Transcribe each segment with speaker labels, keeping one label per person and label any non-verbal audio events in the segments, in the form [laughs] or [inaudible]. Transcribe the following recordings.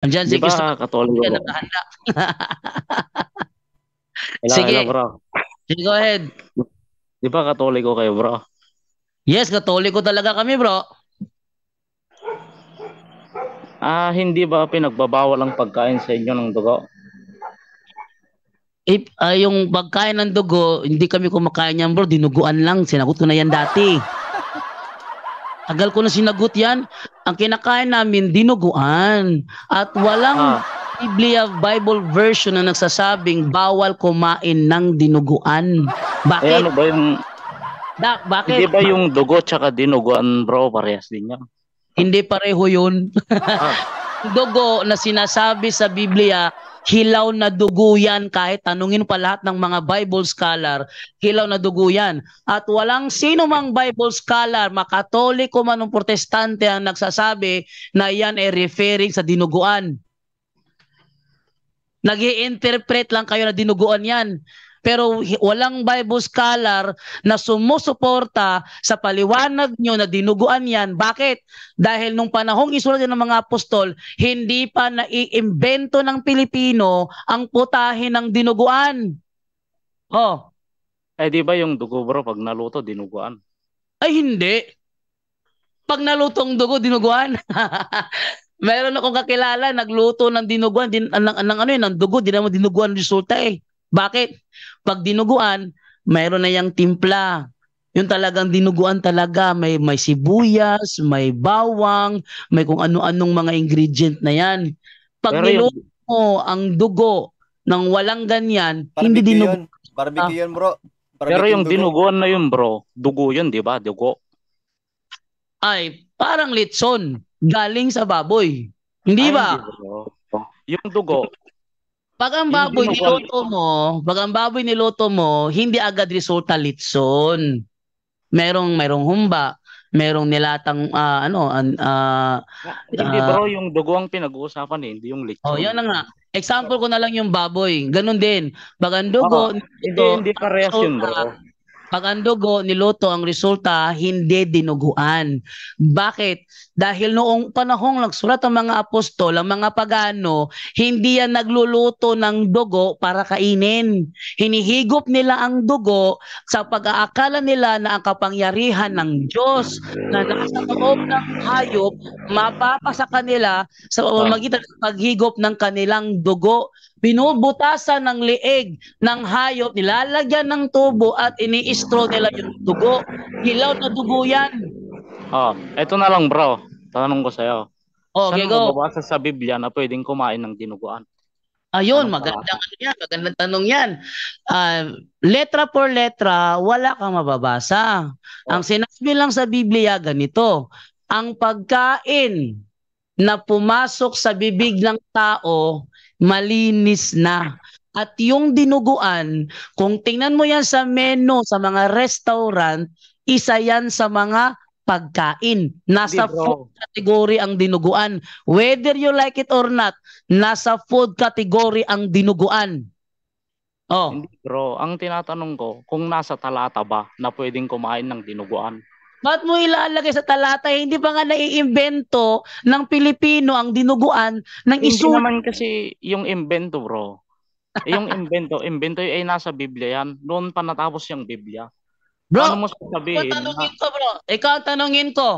Speaker 1: Andiyan, sige. Diba, gusto
Speaker 2: katulog ako. Nakahanda. [laughs] sige. Hello, bro. Sige, go ahead. Di ba katoliko kayo, bro? Yes, ko talaga kami, bro. Ah, hindi ba pinagbabawal ang pagkain sa inyo ng dugo? If, uh, yung pagkain
Speaker 1: ng dugo, hindi kami kumakain yan, bro. Dinuguan lang. Sinagot ko na yan dati. Tagal ko na sinagot yan. Ang kinakain namin, dinuguan. At walang ah. Biblia Bible version na nagsasabing bawal kumain ng
Speaker 2: dinuguan. Bakit? Eh, ano ba yung...
Speaker 1: Da, bakit? Hindi ba yung
Speaker 2: dugo tsaka dinuguan, bro? Parehas din yan.
Speaker 1: Hindi pareho yun. ah. [laughs] Dugo na sinasabi sa Biblia Hilaw na dugo yan kahit tanungin pa lahat ng mga Bible scholar, hilaw na dugo yan. At walang sino mang Bible scholar, makatoliko man o protestante ang nagsasabi na yan ay referring sa dinuguan. nag interpret lang kayo na dinuguan yan pero walang Bible scholar na sumusuporta sa paliwanag nyo na dinuguan yan. Bakit? Dahil nung panahong isulat ng mga apostol, hindi pa naiimbento ng Pilipino ang putahe ng dinuguan.
Speaker 2: Oh. Eh di ba yung dugo bro, pag naluto, dinuguan? Ay hindi. Pag nalutong dugo, dinuguan. [laughs] Meron akong kakilala,
Speaker 1: nagluto ng dinuguan, din, ng, ng, ano yun, ng dugo, di naman dinuguan resulta eh. Bakit? Pag dinuguan, mayroon na yung timpla. Yung talagang dinuguan talaga, may may sibuyas, may bawang, may kung ano-anong mga ingredient na yan. Pag niluto mo ang dugo ng walang ganyan, barbecue hindi dinuguan. Yun.
Speaker 2: Barbecue yun, bro. Barbecue Pero yung dugo. dinuguan na yun, bro, dugo yun, di ba? Dugo.
Speaker 1: Ay, parang litson. Galing sa baboy. Hindi Ay, ba?
Speaker 2: Hindi, Yung dugo, pag ang baboy hindi niluto
Speaker 1: mo, pag ang baboy niluto mo, hindi agad resulta litson. Merong merong humba, merong nilatang uh, ano uh, hindi ah, bro
Speaker 2: yung dugo ang pinag-uusapan eh, hindi yung litson. Oh, yan na
Speaker 1: nga. Example ko na lang yung baboy. Ganun din. Pag ang dugo, oh, hindi, hindi parehas yun bro. Pag ang dugo, niluto ang resulta, hindi dinuguan. Bakit? Dahil noong panahong nagsulat ang mga apostol, ang mga pagano, hindi yan nagluluto ng dugo para kainin. Hinihigop nila ang dugo sa pag-aakala nila na ang kapangyarihan ng Diyos na nasa loob ng hayop, mapapasa kanila sa pamamagitan ng paghigop ng kanilang dugo binubutasan ng liig ng hayop, nilalagyan ng tubo at ini-straw nila yung dugo. Hilaw na dugo yan.
Speaker 2: Oh, eto na lang bro. Tanong ko sa'yo. Oh, Saan okay, go. mababasa sa Biblia na pwedeng kumain ng dinuguan? Ayun, ano magandang ano yan, magandang tanong yan. Uh,
Speaker 1: letra por letra, wala kang mababasa. Oh. Ang sinabi lang sa Biblia, ganito, ang pagkain na pumasok sa bibig ng tao malinis na. At yung dinuguan, kung tingnan mo yan sa menu, sa mga restaurant, isa yan sa mga pagkain. Nasa Hindi, food category ang dinuguan. Whether you like it or not, nasa food category ang
Speaker 2: dinuguan. Oh. Hindi bro, ang tinatanong ko, kung nasa talata ba na pwedeng kumain ng dinuguan?
Speaker 1: Ba't mo ilalagay sa talata? Hindi pa nga naiimbento ng Pilipino ang dinuguan ng isu. Hindi naman
Speaker 2: kasi yung imbento, bro. Eh, yung imbento, [laughs] imbento ay nasa Biblia yan. Noon pa natapos yung Biblia. Bro, ano mo sabihin? Ikaw tanongin ko, bro. Ikaw tanongin
Speaker 1: ko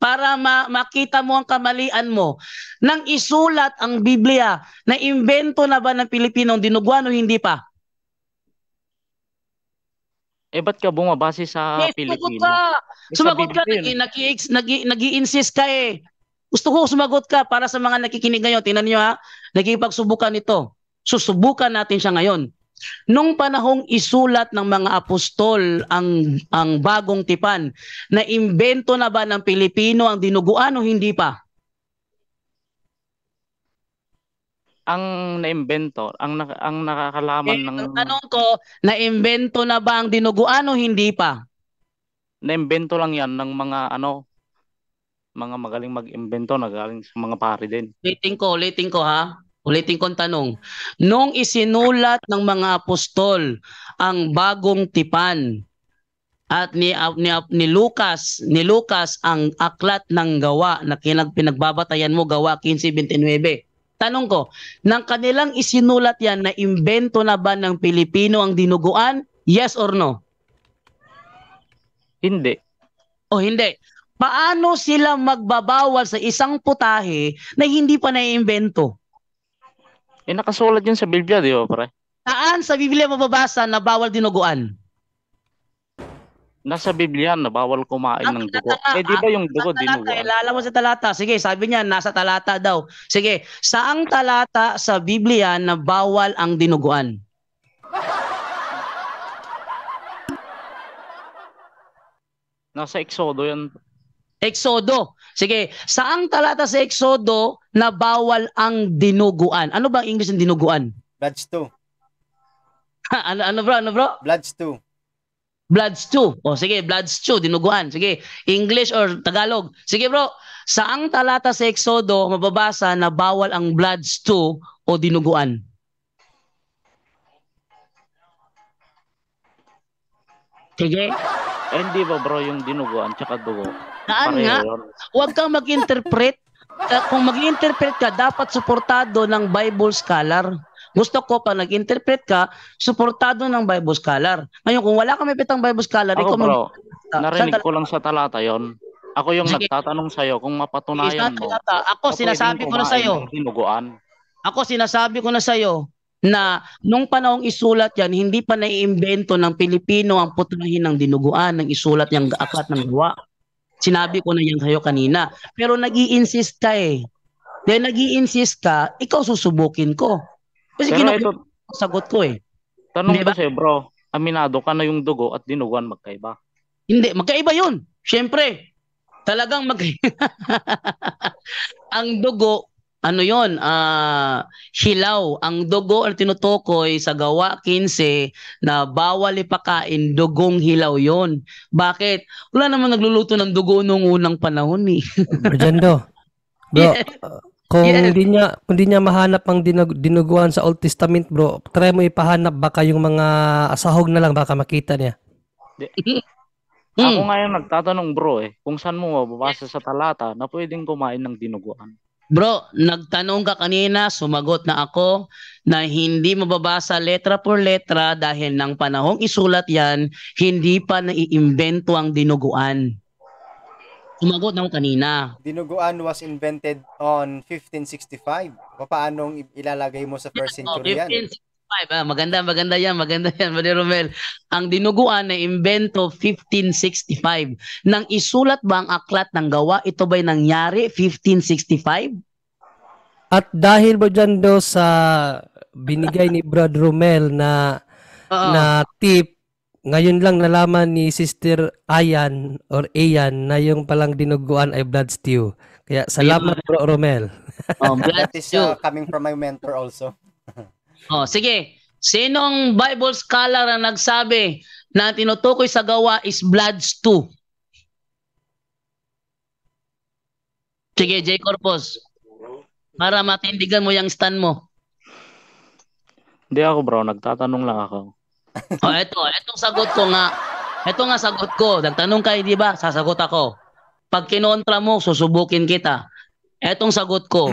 Speaker 1: para ma- makita mo ang kamalian mo. Nang isulat ang Biblia, na imbento na ba ng Pilipinong dinuguan o hindi pa?
Speaker 2: Eh, ba't ka bumabase sa yes, Pilipino? Ka. Eh, sumagot ka! Sumagot eh,
Speaker 1: ka, nag-i-insist ka eh. Gusto ko sumagot ka para sa mga nakikinig ngayon. Tingnan niyo ha, nagipagsubukan ito. Susubukan natin siya ngayon. Nung panahong isulat ng mga apostol ang ang bagong tipan, na imbento na ba ng Pilipino ang dinuguan
Speaker 2: o hindi pa? ang naimbento, ang na, ang nakakalaman eh, ng
Speaker 1: tanong ko,
Speaker 2: naimbento na ba ang dinuguan o hindi pa? Naimbento lang 'yan ng mga ano mga magaling mag-imbento na galing sa mga pari din. Ulitin ko, ulitin ko
Speaker 1: ha. Ulitin ko ang tanong. Nung isinulat ng mga apostol ang bagong tipan at ni, ni, ni Lucas, ni Lucas ang aklat ng gawa na pinag, pinagbabatayan mo, gawa 15.29. Tanong ko, nang kanilang isinulat yan na imbento na ba ng Pilipino ang dinuguan? Yes or no? Hindi. O hindi. Paano sila magbabawal sa isang putahe na hindi pa naiimbento?
Speaker 2: Eh nakasulat yun sa Biblia, di ba, pre?
Speaker 1: Saan sa Biblia mababasa na bawal
Speaker 2: dinuguan? Nasa Biblia na bawal kumain ng dugo. Talata, eh di ba yung dugo dinuwa? Kilala
Speaker 1: mo sa talata. Sige, sabi niya nasa talata daw. Sige, saang talata sa Biblia na bawal ang dinuguan?
Speaker 2: Nasa Exodo yan.
Speaker 1: Exodo. Sige, saang talata sa Exodo na bawal ang dinuguan? Ano bang English ng dinuguan? Bloods 2. [laughs] ano, ano bro? Ano bro? Bloods 2. Blood stew. O sige, blood stew, dinuguan. Sige, English or Tagalog. Sige bro, saang talata sa Exodo mababasa na bawal ang blood stew o dinuguan?
Speaker 2: Sige. Eh, hindi ba bro yung dinuguan tsaka dugo? Naan nga.
Speaker 1: Huwag kang mag-interpret. [laughs] Eh, kung mag-interpret ka, dapat suportado ng Bible scholar. Gusto ko pa nag-interpret ka, suportado ng Bible scholar. Ngayon, kung wala kang mipitang Bible scholar, ako, ikaw bro,
Speaker 2: mag- narinig ko lang sa talata yon. Ako yung Sige. nagtatanong sa'yo kung mapatunayan Sige, mo. Talata. Ako, sinasabi ko na sa'yo. Dinuguan. Ako,
Speaker 1: sinasabi ko na sa'yo na nung panahong isulat yan, hindi pa naiimbento ng Pilipino ang putlahin ng dinuguan, ng isulat yung aklat ng gawa. Sinabi ko na yan sa'yo kanina. Pero nag insist ka eh. Dahil nag insist ka, ikaw
Speaker 2: susubukin ko. Kasi Pero ito,
Speaker 1: sagot ko eh. Tanong diba? ko sa'yo
Speaker 2: bro, aminado ka na yung dugo at dinuguan magkaiba. Hindi, magkaiba yun. Siyempre,
Speaker 1: talagang mag [laughs] ang dugo ano yun? uh, hilaw ang dugo ang tinutukoy sa gawa 15 na bawal ipakain dugong hilaw yon bakit wala namang nagluluto ng dugo noong unang panahon ni eh. Bro
Speaker 3: Jendo [laughs] uh, kung yeah. hindi niya kung di niya mahanap ang dinug, dinuguan sa Old Testament, bro, try mo ipahanap baka yung mga asahog na lang baka makita niya.
Speaker 2: [laughs] Hmm. Ako ngayon nagtatanong bro eh, kung saan mo mababasa sa talata na pwedeng kumain ng dinuguan. Bro, nagtanong ka kanina,
Speaker 1: sumagot na ako na hindi mababasa letra por letra dahil ng panahong isulat yan, hindi pa naiimbento ang dinuguan kumagot na mo kanina.
Speaker 4: Dinuguan was invented on 1565. Paano ilalagay mo sa first oh, century yan? 1565.
Speaker 1: Ah, maganda, maganda yan. Maganda yan, Mali Romel. Ang dinuguan na invento 1565. Nang isulat ba ang aklat ng gawa? Ito ba'y nangyari 1565?
Speaker 3: At dahil ba dyan do sa binigay ni Brad Romel na, Uh-oh. na tip ngayon lang nalaman ni Sister Ayan or Ayan na yung palang dinuguan ay blood stew. Kaya salamat bro Romel.
Speaker 4: [laughs] oh, blood is uh, coming from my mentor also.
Speaker 1: [laughs] oh, sige. Sinong Bible scholar na nagsabi na tinutukoy sa gawa is blood stew? Sige, J. Corpus. Para matindigan mo yung
Speaker 2: stand mo. Hindi ako bro, nagtatanong lang ako.
Speaker 1: [laughs] oh, eto, etong sagot ko nga. Eto nga sagot ko. Nagtanong ka, di ba? Sasagot ako. Pag kinontra mo, susubukin kita. Etong sagot ko.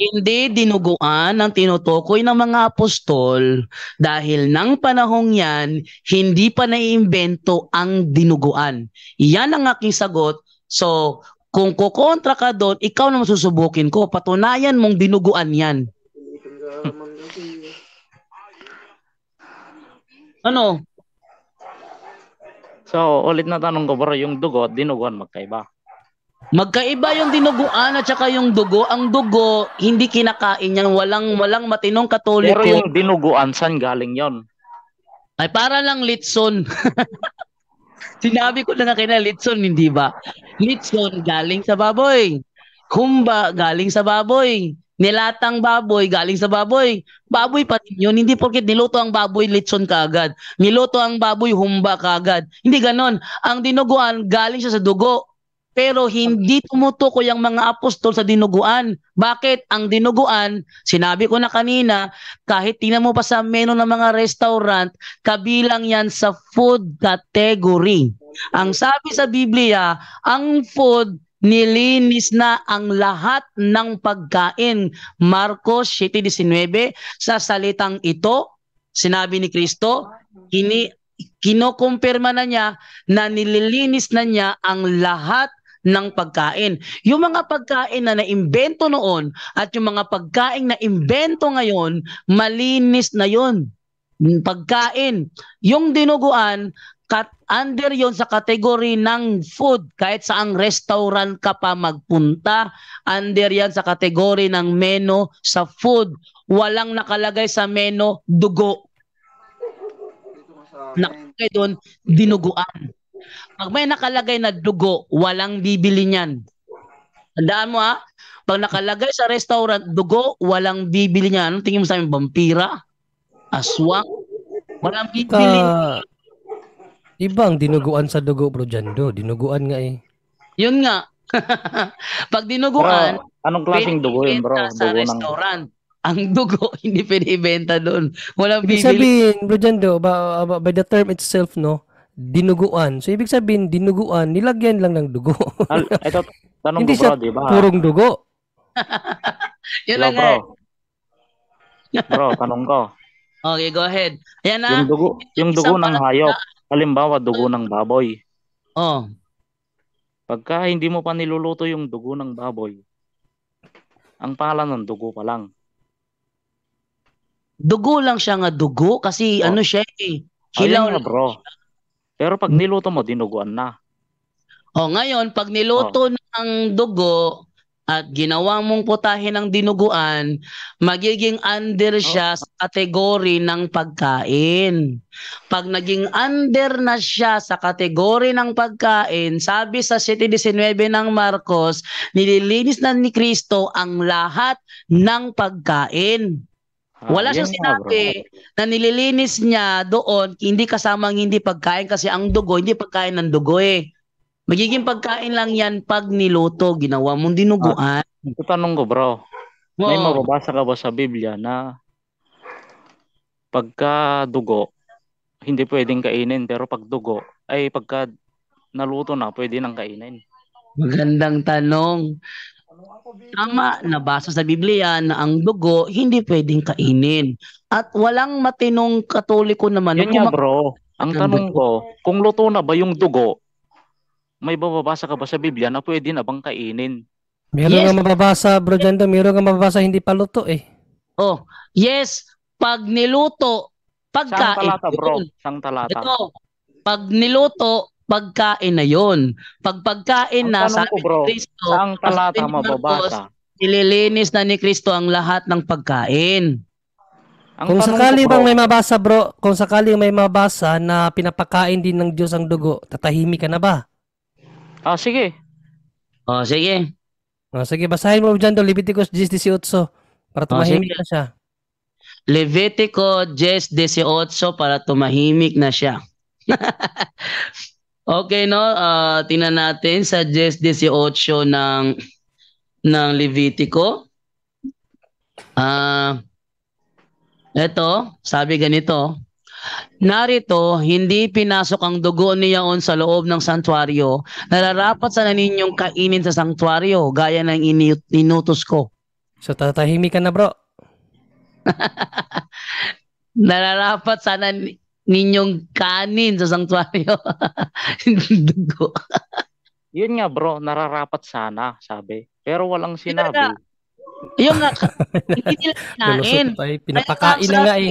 Speaker 1: Hindi dinuguan ng tinutukoy ng mga apostol dahil nang panahong yan, hindi pa naiimbento ang dinuguan. Yan ang aking sagot. So, kung kukontra ka doon, ikaw na masusubukin ko. Patunayan mong dinuguan yan.
Speaker 2: [laughs] Ano? So, ulit na tanong ko, bro, yung dugo at dinuguan magkaiba. Magkaiba
Speaker 1: yung dinuguan at saka yung dugo. Ang dugo, hindi kinakain yan. Walang, walang matinong katoliko. Pero eh. yung dinuguan, saan galing yon? Ay, para lang litson. [laughs] Sinabi ko na nga kina litson, hindi ba? Litson, galing sa baboy. Kumba, galing sa baboy. Nilatang baboy, galing sa baboy. Baboy pa rin yun. Hindi porkit niluto ang baboy, lechon kaagad. Niluto ang baboy, humba kaagad. Hindi ganon. Ang dinuguan, galing siya sa dugo. Pero hindi tumutukoy ang mga apostol sa dinuguan. Bakit? Ang dinuguan, sinabi ko na kanina, kahit tingnan mo pa sa menu ng mga restaurant, kabilang yan sa food category. Ang sabi sa Biblia, ang food nilinis na ang lahat ng pagkain. Marcos 7.19, sa salitang ito, sinabi ni Kristo, kini, kinokumpirma na niya na nililinis na niya ang lahat ng pagkain. Yung mga pagkain na naimbento noon at yung mga pagkain na imbento ngayon, malinis na yon pagkain. Yung dinuguan, kat under yon sa kategory ng food kahit sa ang restaurant ka pa magpunta under yan sa kategory ng menu sa food walang nakalagay sa menu dugo nakalagay doon dinuguan pag may nakalagay na dugo walang bibili niyan tandaan mo ha pag nakalagay sa restaurant dugo walang bibili niyan ano tingin mo sa amin vampira aswang walang bibili uh
Speaker 3: Ibang dinuguan sa dugo, bro, Jando, Dinuguan nga eh.
Speaker 2: Yun nga. [laughs] Pag dinuguan, bro, anong klaseng dugo yun, bro? Dugo sa ng... restaurant.
Speaker 1: Ang dugo, [laughs] hindi pinibenta doon. Walang ibig bibili. sabihin,
Speaker 3: bro, Jando, by, by the term itself, no? Dinuguan. So, ibig sabihin, dinuguan, nilagyan lang ng dugo. ito, tanong [laughs]
Speaker 2: hindi ko, bro, di ba? purong dugo. Yun lang, eh. bro. bro, tanong ko.
Speaker 1: Okay, go ahead.
Speaker 2: Ayan na. Ah. Yung dugo, yung dugo ng hayop. Na, Halimbawa, dugo ah. ng baboy. Oo. Oh. Pagka hindi mo pa niluluto yung dugo ng baboy, ang pangalan ng dugo pa lang.
Speaker 1: Dugo lang siya nga dugo kasi oh. ano siya eh. Hilaw na
Speaker 2: bro. Pero pag niluto mo, dinuguan na.
Speaker 1: Oh, ngayon, pag niluto oh. ng dugo, at ginawa mong putahin ng dinuguan, magiging under oh. siya oh. sa kategory ng pagkain. Pag naging under na siya sa kategory ng pagkain, sabi sa City 19 ng Marcos, nililinis na ni Kristo ang lahat ng pagkain. Ah, Wala siyang sinabi na, na nililinis niya doon, hindi kasamang hindi pagkain kasi ang dugo, hindi pagkain ng dugo eh. Magiging pagkain lang yan pag
Speaker 2: niluto, ginawa mong dinuguan. Ah, ito tanong ko bro, Oo. may mababasa ka ba sa Biblia na pagka dugo, hindi pwedeng kainin, pero pag dugo, ay pagka naluto na, pwede nang kainin.
Speaker 1: Magandang tanong. Tama, nabasa sa Biblia na ang dugo hindi pwedeng kainin. At walang matinong katoliko naman. Yan nga
Speaker 2: bro, ang tanong ko, kung luto na ba yung dugo, may bababasa ka ba sa Biblia na pwede na bang kainin?
Speaker 3: Meron yes. kang mababasa, Bro Jando. Meron kang mababasa hindi pa luto eh.
Speaker 2: Oh, yes. Pag niluto, pagkain. Sang talata, bro. Sang talata. Ito,
Speaker 1: pag niluto, pagkain na yon. Pag pagkain na, sa Kristo, ang talata mababasa? Nililinis na ni Kristo ang lahat ng pagkain.
Speaker 2: Ang kung sakali bang may
Speaker 3: mabasa bro, kung sakali may mabasa na pinapakain din ng Diyos ang dugo, tatahimik ka na ba?
Speaker 2: Ah, sige.
Speaker 1: Oh, sige.
Speaker 3: Oh, sige, basahin mo dyan to Leviticus 10.18 para ah, tumahimik oh, na siya.
Speaker 1: Leviticus 10.18 para tumahimik na siya. [laughs] okay, no? Uh, tingnan natin sa 10.18 ng, ng Levitico. Ah... Uh, ito, sabi ganito, Narito, hindi pinasok ang dugo niyaon sa loob ng santuario. Nararapat sana ninyong kainin sa santuario gaya ng ini- inutos ko. So tatahimik ka na bro. [laughs] Nararapat sana ninyong kanin sa santuario. [laughs]
Speaker 2: dugo. [laughs] Yun nga bro, nararapat sana, sabi. Pero walang sinabi. Hindi
Speaker 1: yung nga, [laughs]
Speaker 2: hindi nila kinain. tayo, pinapakain na nga eh.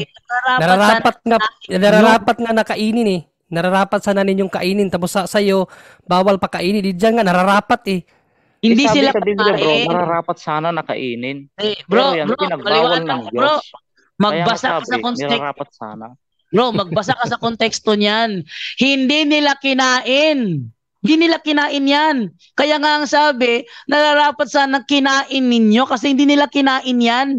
Speaker 2: Nararapat
Speaker 3: nga, nararapat nga nakainin eh. Nararapat sana ninyong kainin. Tapos sa sa'yo, bawal pakainin. Di dyan nga, nararapat eh.
Speaker 2: Hindi eh, sila sabi bro, nararapat sana nakainin. Eh, bro, yan, bro, pinagbawal ng Diyos. Bro, magbasa ka sa context. Nararapat sana.
Speaker 1: Bro, magbasa ka sa [laughs] konteksto niyan. Hindi nila kinain. Di kinain yan. Kaya nga ang sabi, nararapat sana kinain ninyo kasi hindi nila kinain yan.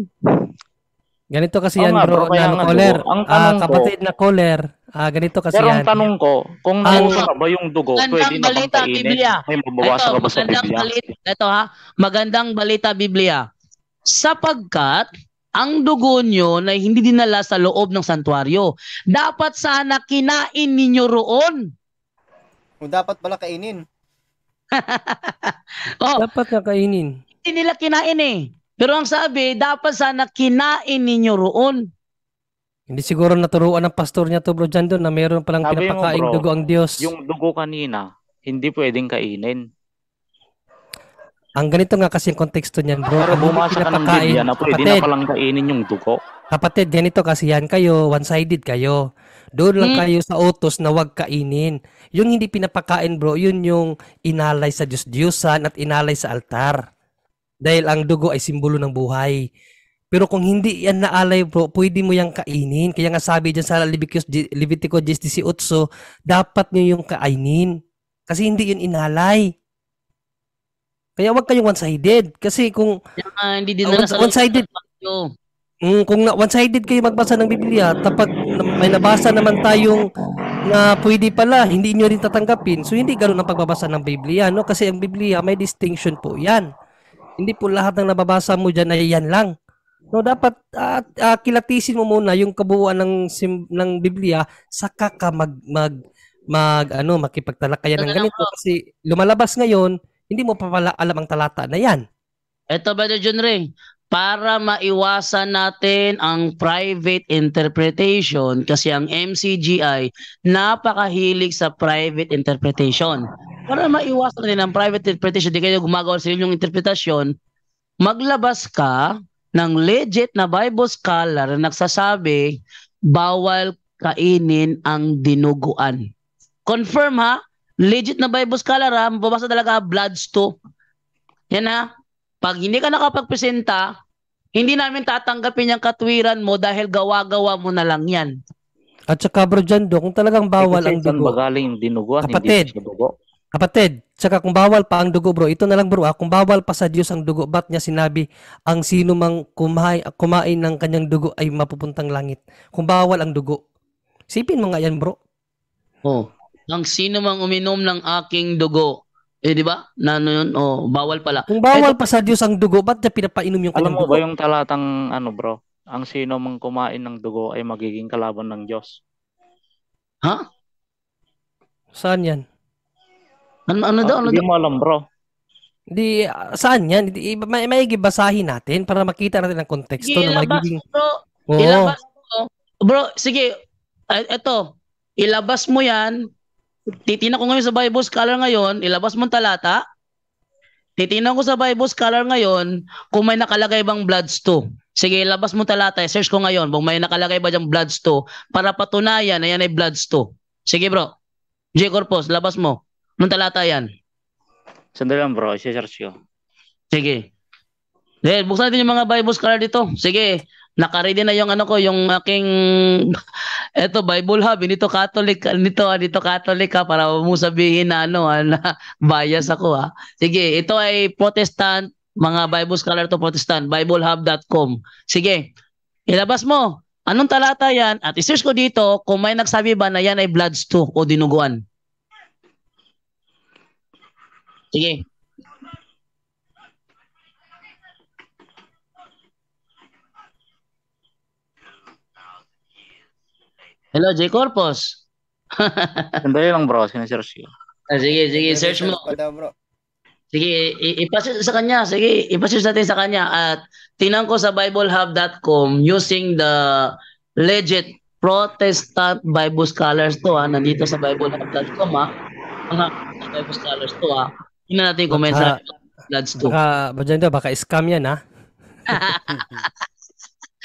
Speaker 2: Ganito kasi oh, yan, bro, ano, bro ah, na caller. Ang uh, kapatid
Speaker 3: ko, na caller, uh, ganito kasi pero
Speaker 2: yan. Pero ang tanong ko, kung uh, na ba yung dugo, pwede na bang kainin? Biblia. May mabawasan ka ba sa Biblia?
Speaker 1: Balita, ito ha, magandang balita Biblia. Sapagkat, ang dugo nyo na hindi dinala sa loob ng santuario. Dapat sana kinain ninyo roon.
Speaker 4: O dapat pala kainin.
Speaker 1: [laughs] oh, dapat na kainin. Hindi nila kinain eh. Pero ang sabi, dapat sana kinain
Speaker 2: ninyo roon.
Speaker 3: Hindi siguro naturuan ng pastor niya to bro John doon na meron palang sabi pinapakain bro, dugo ang Diyos. Yung
Speaker 2: dugo kanina, hindi pwedeng kainin.
Speaker 3: Ang ganito nga kasi yung konteksto niyan, bro. Pero bumasa ka ng Biblia na pwede kapatid, na palang
Speaker 2: kainin yung dugo.
Speaker 3: Kapatid, ganito kasi yan kayo, one-sided kayo. Doon lang hmm. kayo sa utos na wag kainin. Yung hindi pinapakain bro, yun yung inalay sa Diyos-Diyusan at inalay sa altar. Dahil ang dugo ay simbolo ng buhay. Pero kung hindi yan naalay bro, pwede mo yang kainin. Kaya nga sabi dyan sa Leviticus, Leviticus 18, dapat nyo yung kainin. Kasi hindi yun inalay. Kaya wag kayong one-sided. Kasi kung...
Speaker 1: Saka, hindi din uh, one, sided
Speaker 3: Mm, kung na, one-sided kayo magbasa ng Biblia, tapag may nabasa naman tayong na pwede pala, hindi nyo rin tatanggapin. So, hindi ganoon ang pagbabasa ng Biblia. No? Kasi ang Biblia, may distinction po yan. Hindi po lahat ng nababasa mo dyan ay yan lang. No, dapat uh, uh, kilatisin mo muna yung kabuuan ng sim, ng Biblia sa kaka mag mag, mag ano makipagtalakayan ng ganito kasi lumalabas ngayon, hindi mo pa
Speaker 1: pala alam ang talata na 'yan. Ito ba John Ray? para maiwasan natin ang private interpretation kasi ang MCGI napakahilig sa private interpretation. Para maiwasan din ang private interpretation, di kayo gumagawa sa inyong interpretasyon, maglabas ka ng legit na Bible scholar na nagsasabi bawal kainin ang dinuguan. Confirm ha? Legit na Bible scholar ha? Mababasa talaga bloods to. Yan ha? Pag hindi ka nakapagpresenta, hindi namin tatanggapin yung katwiran mo dahil gawa-gawa mo na lang yan.
Speaker 3: At saka bro Jando, kung talagang bawal ang dugo.
Speaker 2: Magaling dinuguan, kapatid, hindi dugo.
Speaker 3: Kapatid, saka kung bawal pa ang dugo bro, ito na lang bro, ah, kung bawal pa sa Diyos ang dugo, ba't niya sinabi ang sino mang kumain, kumain ng kanyang dugo ay mapupuntang langit? Kung bawal ang dugo. Sipin mo nga yan bro. Oh,
Speaker 1: ang sino mang uminom ng aking dugo eh, di ba? Na ano yun? O, oh, bawal pala. Kung
Speaker 2: bawal eh,
Speaker 3: pa sa Diyos ang dugo, ba't niya
Speaker 1: pinapainom yung kanyang dugo? Alam mo ba yung
Speaker 2: talatang ano bro? Ang sino mang kumain ng dugo ay magiging kalaban ng Diyos. Ha? Huh?
Speaker 3: Saan yan? Ano, ano ah, daw? Ano hindi mo alam bro. Di, uh, saan yan? Di, may, may gibasahin natin para makita natin ang konteksto sige, na ilabas, magiging...
Speaker 1: Bro, Oo. Ilabas mo. Bro, sige. Ito, ah, ilabas mo yan titina ko ngayon sa Bible Scholar ngayon, ilabas mong talata, titina ko sa Bible Scholar ngayon kung may nakalagay bang Bloods 2. Sige, ilabas mo talata, search ko ngayon kung may nakalagay ba diyang Bloods 2 para patunayan na yan ay Bloods 2. Sige bro, J. Corpus, labas mo. Nung talata yan.
Speaker 2: Sandali lang bro, isi-search ko. Sige.
Speaker 1: Eh, buksan natin yung mga Bible Scholar dito. Sige, Nakaready na yung ano ko, yung aking [laughs] eto Bible Hub, nito Catholic, nito dito Catholic ha, para mo sabihin na ano, na [laughs] bias ako ha. Sige, ito ay Protestant, mga Bible scholar to Protestant, biblehub.com. Sige, ilabas mo. Anong talata yan? At i-search ko dito kung may nagsabi ba na yan ay bloods 2 o dinuguan.
Speaker 2: Sige. Hello, J. Corpus. Sandali [laughs] lang bro, sinesearch ko. Ah, sige, sige, search mo. Pala, bro. Sige,
Speaker 1: ipasearch sa kanya. Sige, ipasearch natin sa kanya. At tinan ko sa BibleHub.com using the legit Protestant Bible Scholars to ha. Nandito sa BibleHub.com ha. Mga Bible Scholars to ha. Tingnan natin kung may sa lads to.
Speaker 3: Baka, baka, baka scam yan ha.
Speaker 1: [laughs]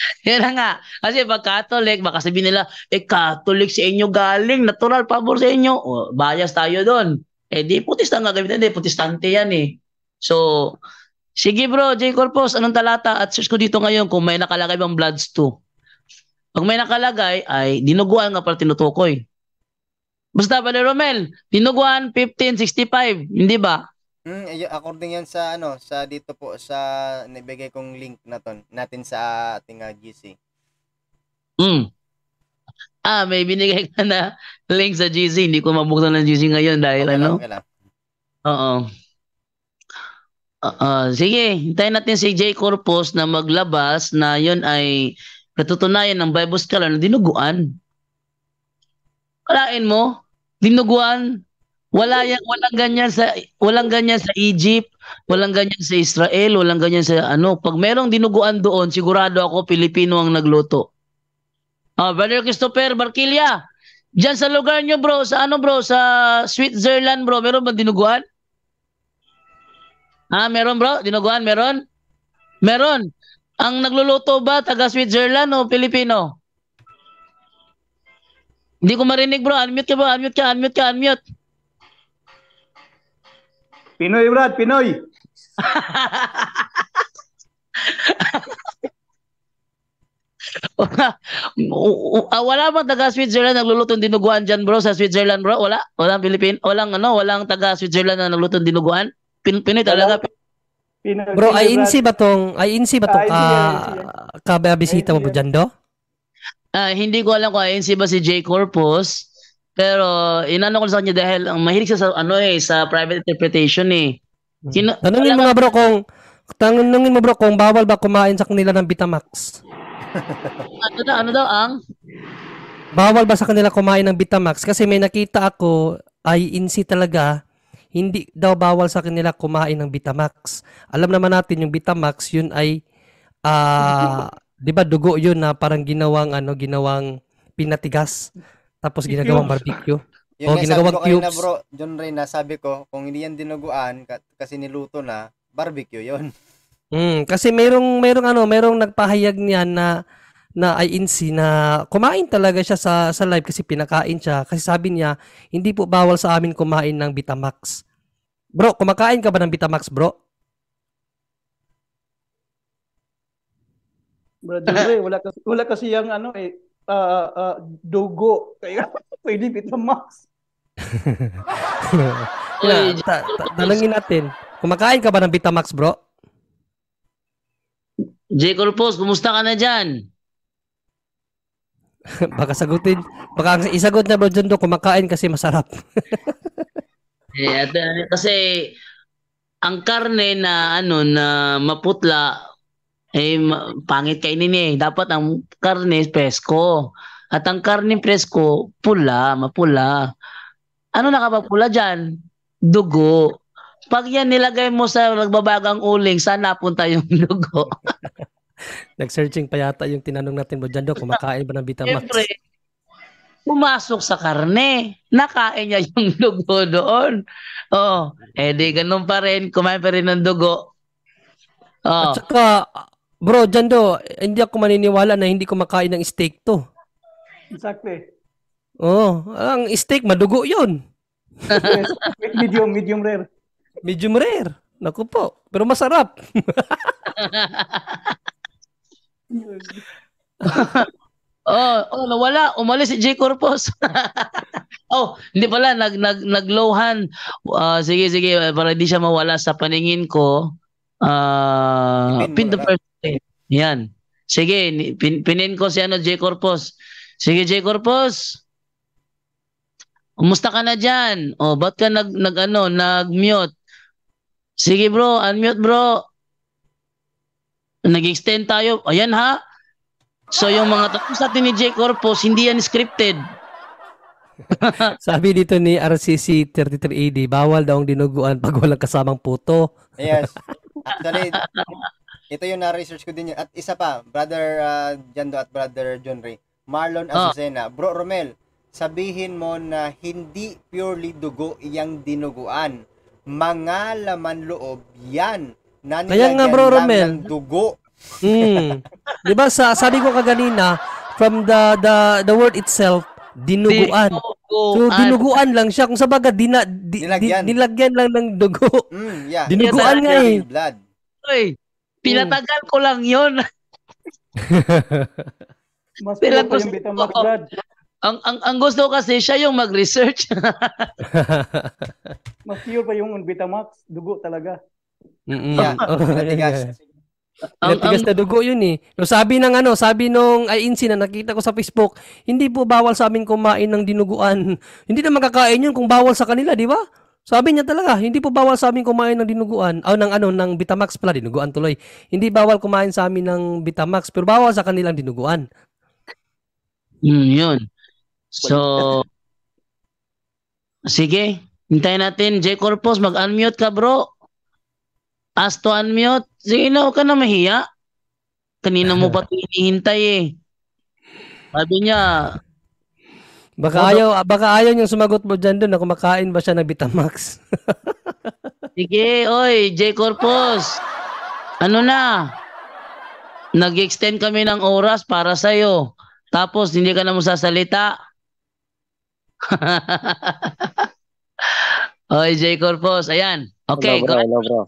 Speaker 1: [laughs] Yan na nga. Kasi pag Catholic, baka sabihin nila, eh Catholic sa inyo galing, natural, pabor sa inyo. O, bias tayo doon. Eh di putista nga gamitin, di putistante yan eh. So, sige bro, J. Corpus, anong talata? At search ko dito ngayon kung may nakalagay bang Bloods 2. Pag may nakalagay, ay dinuguan nga pala tinutukoy. Basta, Brother Romel, dinuguan 1565, hindi ba?
Speaker 4: Mm, ay, according yan sa ano, sa dito po sa nibigay kong link na ton, natin sa ating uh, ah, GC.
Speaker 1: Mm. Ah, may binigay ka na link sa GC. Hindi ko mabuksan ng GC ngayon dahil okay, ano. Oo. Uh, uh, sige, hintayin natin si J. Corpus na maglabas na yon ay katutunayan ng Bible scholar na dinuguan. Kalain mo, dinuguan wala yan, walang ganyan sa walang ganyan sa Egypt, walang ganyan sa Israel, walang ganyan sa ano. Pag merong dinuguan doon, sigurado ako Pilipino ang nagluto. Ah, uh, Brother Christopher Barkilia. Diyan sa lugar niyo, bro, sa ano bro, sa Switzerland bro, meron ba dinuguan? Ah, meron bro, dinuguan meron? Meron. Ang nagluluto ba taga Switzerland o Pilipino? Hindi ko marinig bro, unmute ka bro, unmute ka, unmute ka, unmute.
Speaker 5: Pinoy, Brad, Pinoy.
Speaker 1: wala, ah, wala bang taga Switzerland nagluluto ng dinuguan diyan bro sa Switzerland bro? Wala? Walang Pilipin, walang ano, walang taga Switzerland na nagluluto ng dinuguan? Pin Pinoy talaga.
Speaker 3: Pinoy, bro, ay insi ba tong ay insi ba tong ka ka bisita mo diyan do?
Speaker 1: Uh, hindi ko alam kung INC ba si Jay Corpus. Pero inano ko sa kanya dahil ang mahilig siya sa ano eh sa private interpretation eh. Hmm. Sino,
Speaker 3: tanungin mo nga bro kung tanungin mo bro kung bawal ba kumain sa kanila ng Vitamax. [laughs]
Speaker 1: ano daw ano daw ang
Speaker 3: bawal ba sa kanila kumain ng Vitamax kasi may nakita ako ay INSI talaga hindi daw bawal sa kanila kumain ng Vitamax. Alam naman natin yung Vitamax yun ay uh, [laughs] 'di ba dugo yun na parang ginawang ano ginawang pinatigas. Tapos ginagawang barbecue. [laughs]
Speaker 4: Yun oh, nga, ginagawang sabi ko Na, bro, John Ray, nasabi ko, kung hindi yan dinuguan, kasi niluto na, barbecue yon. [laughs]
Speaker 3: Mm, kasi merong merong ano, merong nagpahayag niyan na na ay INC na kumain talaga siya sa sa live kasi pinakain siya kasi sabi niya hindi po bawal sa amin kumain ng Vitamax. Bro, kumakain ka ba ng Vitamax, bro?
Speaker 5: Bro, Jure, wala kasi wala kasi yung ano eh uh, uh, dugo. Kaya [laughs] pwede pito max.
Speaker 3: yeah, [laughs] natin. Kumakain ka ba ng Vitamax, bro? J. Corpus, kumusta ka na dyan? [laughs] baka sagutin. Baka ang isagot na bro John do, kumakain kasi masarap.
Speaker 1: Eh, eh, kasi ang karne na ano na maputla eh, pangit kainin eh. Dapat ang karne presko. At ang karne presko, pula, mapula. Ano nakapapula dyan? Dugo. Pag yan nilagay mo sa nagbabagang uling, saan napunta yung [laughs] dugo? [laughs] Nag-searching pa yata yung tinanong natin mo dyan, Dok, kumakain ba ng Vitamax? Siyempre, pumasok sa karne, nakain niya [laughs] yung dugo doon. Oh, eh di ganun pa rin, kumain pa rin ng dugo. Oh. At saka, Bro, Jando, hindi ako maniniwala
Speaker 3: na hindi ko makain ng steak to. Exactly. Oo. Oh, ang steak, madugo yun. medium, medium rare. Medium rare. Naku
Speaker 1: po. Pero masarap. [laughs] oh, oh, nawala. Umalis si J. Corpus. [laughs] oh, hindi pala. Nag, nag, naglohan. Uh, sige, sige. Para hindi siya mawala sa paningin ko. Uh, pin the first yan. Sige, pin pinin ko si ano, J. Corpus. Sige, J. Corpus. Kumusta ka na dyan? O, oh, ba't ka nag, nag ano, nag-mute? Sige bro, unmute bro. Nag-extend tayo. Ayan ha. So yung mga tapos natin ni J. Corpus, hindi yan scripted. [laughs]
Speaker 3: Sabi dito ni RCC 3380, bawal daw ang dinuguan pag walang kasamang puto. yes.
Speaker 4: Actually, [laughs] Ito yung na-research ko din yun. At isa pa, Brother uh, Jando at Brother John Ray. Marlon ah. Azucena. Oh. Bro Romel, sabihin mo na hindi purely dugo iyang dinuguan. Mga laman loob yan. Kaya nga bro Romel. Dugo.
Speaker 3: Mm. 'Di ba sa sabi ko kaganina from the the the word itself dinuguan. So dinuguan lang siya kung sabaga dina, di, nilagyan. Di, nilagyan lang ng dugo.
Speaker 1: Mm, yeah. Dinuguan yeah, nga eh. Blood. Ay, Pinatagal ko lang yun. [laughs] Mas Pila ko yung Bita McBlood. Ang, ang, ang gusto kasi siya yung mag-research.
Speaker 5: [laughs] Mas pure pa yung Vitamax. Dugo talaga. Mm-mm. Yeah. [laughs] Oh, natigas. ang, natigas na
Speaker 3: dugo yun eh. No, sabi ng ano, sabi nung ay insi na nakita ko sa Facebook, hindi po bawal sa amin kumain ng dinuguan. Hindi na makakain yun kung bawal sa kanila, di ba? Sabi niya talaga, hindi po bawal sa amin kumain ng dinuguan, o oh, ah, ng ano, ng Vitamax pala, dinuguan tuloy. Hindi bawal kumain sa amin ng Vitamax, pero bawal sa kanilang
Speaker 1: dinuguan. Mm, yun. So, [laughs] sige, hintayin natin. J. Corpus, mag-unmute ka bro. Ask to unmute. Sige na, huwag ka na mahiya. Kanina mo pa [laughs] hinihintay eh. Sabi niya, Baka Although, ayaw,
Speaker 3: baka ayaw yung sumagot mo dyan doon na kumakain ba siya ng Vitamax.
Speaker 1: [laughs] Sige, oy, J. Corpus. Ano na? Nag-extend kami ng oras para sa iyo. Tapos, hindi ka na sasalita. [laughs] oy, J. Corpus. Ayan. Okay. Hello, bro. Hello,
Speaker 2: bro.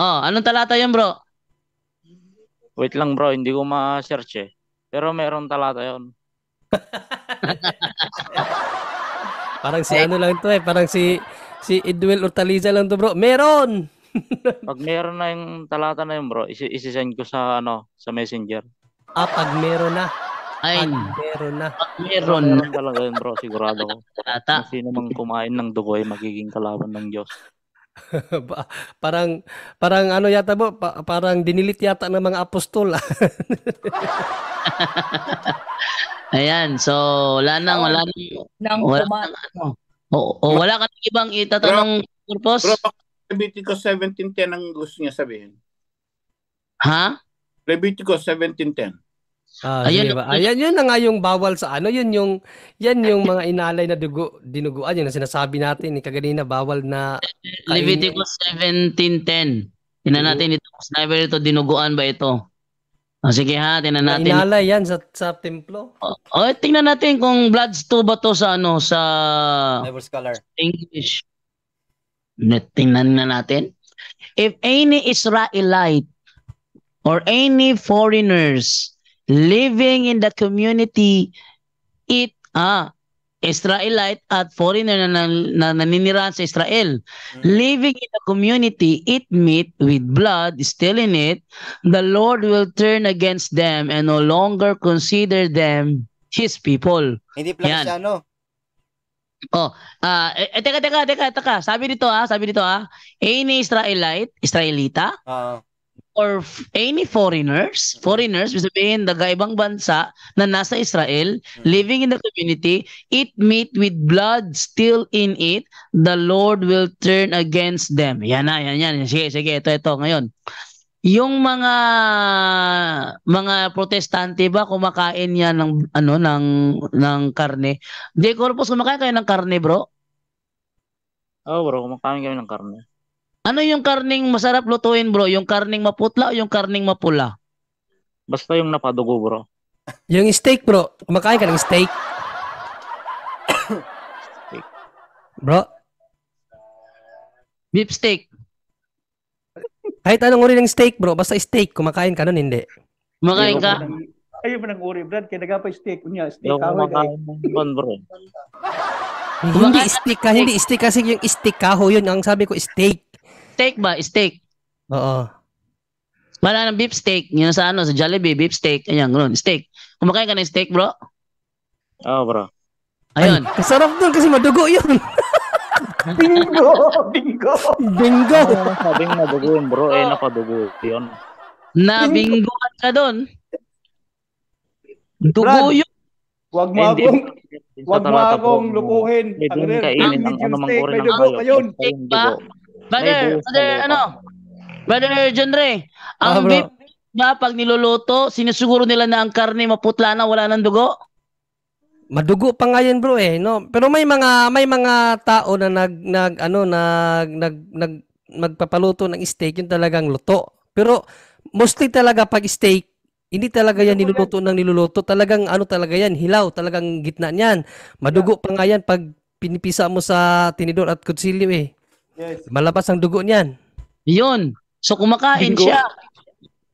Speaker 2: Oh, anong talata 'yon, bro? Wait lang, bro. Hindi ko ma-search eh. Pero meron talata 'yon. [laughs]
Speaker 3: [laughs] Parang si ano lang to eh, parang si si Edwin Ortaliza lang to bro. Meron.
Speaker 2: [laughs] pag meron na yung talata na yun bro, isi- isi-send ko sa ano, sa Messenger.
Speaker 3: Ah, pag meron na. Ay, pag meron na. Pag meron. na. meron
Speaker 2: talaga yun bro, sigurado ko. Talata. Kung sino mang kumain ng dugo ay magiging kalaban ng Diyos.
Speaker 3: [laughs] parang parang ano yata bro, pa- parang dinilit yata ng mga apostol.
Speaker 1: [laughs] Ayan, so wala nang, wala nang, nang wala nang,
Speaker 2: ano. O, o, wala ka nang ibang itatanong bro, purpose? Bro, Levitico 17.10 ang gusto niya sabihin. Ha? Levitico 17.10. Ah, ayan, diba? ayan yun
Speaker 3: na nga yung bawal sa ano, yun yung yan yung mga inalay na dugo
Speaker 1: dinuguan yun na sinasabi natin ni eh, kaganina bawal na Leviticus 17:10. Tingnan natin ito, sniper ito dinuguan ba ito? Oh, sige ha, tingnan natin. Inalay
Speaker 3: yan sa, sa templo. Oh,
Speaker 1: oh, tingnan natin kung Bloods to ba to sa ano, sa...
Speaker 4: Never color. English.
Speaker 1: Tingnan na natin. If any Israelite or any foreigners living in the community eat, ah, Israelite at foreigner na, na, na naninirahan sa Israel. mm Living in a community, it meat with blood, stealing it, the Lord will turn against them and no longer consider them His people.
Speaker 4: Hindi pala siya, no?
Speaker 1: Oh, ah, uh, eh, teka, teka, teka, teka. Sabi dito ah, sabi dito ah, any Israelite, Israelita, uh-huh or any foreigners, foreigners, ibig sabihin, nagaibang bansa na nasa Israel, hmm. living in the community, it meat with blood still in it, the Lord will turn against them. Yan na, yan, yan. Sige, sige, ito, ito, ngayon. Yung mga mga protestante ba kumakain yan ng ano ng ng karne? De Corpus kumakain kayo ng karne, bro?
Speaker 2: oh, bro, kumakain kami ng karne.
Speaker 1: Ano yung karning masarap lutuin, bro? Yung karning maputla o yung karning mapula?
Speaker 2: Basta yung napadugo, bro.
Speaker 1: yung steak, bro. Kumakain ka ng steak.
Speaker 3: steak. Bro? Beef steak. Kahit anong uri ng steak, bro. Basta steak. Kumakain ka nun, hindi. Kumakain ka?
Speaker 2: Ayaw mo ng uri, Brad. Kaya nagapay steak. Kunya, steak. Yung kumakain ng bro.
Speaker 3: Hindi steak ka, hindi steak kasi yung steak kaho yun. Ang sabi ko, steak. Steak ba? Steak.
Speaker 1: Oo. Wala ng beef steak. Yun sa ano, sa Jollibee, beef steak. Ayan, ganoon, steak. Kumakain ka ng steak, bro? Oo, oh, bro. Ayun. Ay, sarap doon kasi madugo
Speaker 2: yun. [laughs] bingo! Bingo! Bingo! Ay, ano sabing madugo yun, bro. Eh, nakadugo yun. bingo ka doon. Dugo Brad, yun.
Speaker 4: Huwag
Speaker 1: mo akong,
Speaker 2: huwag mo akong lukuhin. Pwedeng kainin Ang anumang uri ng alok. Ayun. Steak ba?
Speaker 1: Brother, brother, ano? Ah. Brother John Ray, ang ah, beef na pag niluluto, sinisuguro nila na ang karne maputla na wala ng dugo?
Speaker 3: Madugo pa nga yan, bro eh, no. Pero may mga may mga tao na nag nag ano nag nag, nag magpapaluto ng steak, yung talagang luto. Pero mostly talaga pag steak, hindi talaga yan niluluto ng niluluto. Talagang ano talaga yan, hilaw, talagang gitna niyan. Madugo pa nga yan pag pinipisa mo sa tinidor at kutsilyo eh. Yes. Malabas ang dugo niyan. Yun.
Speaker 1: So kumakain Bingo. siya.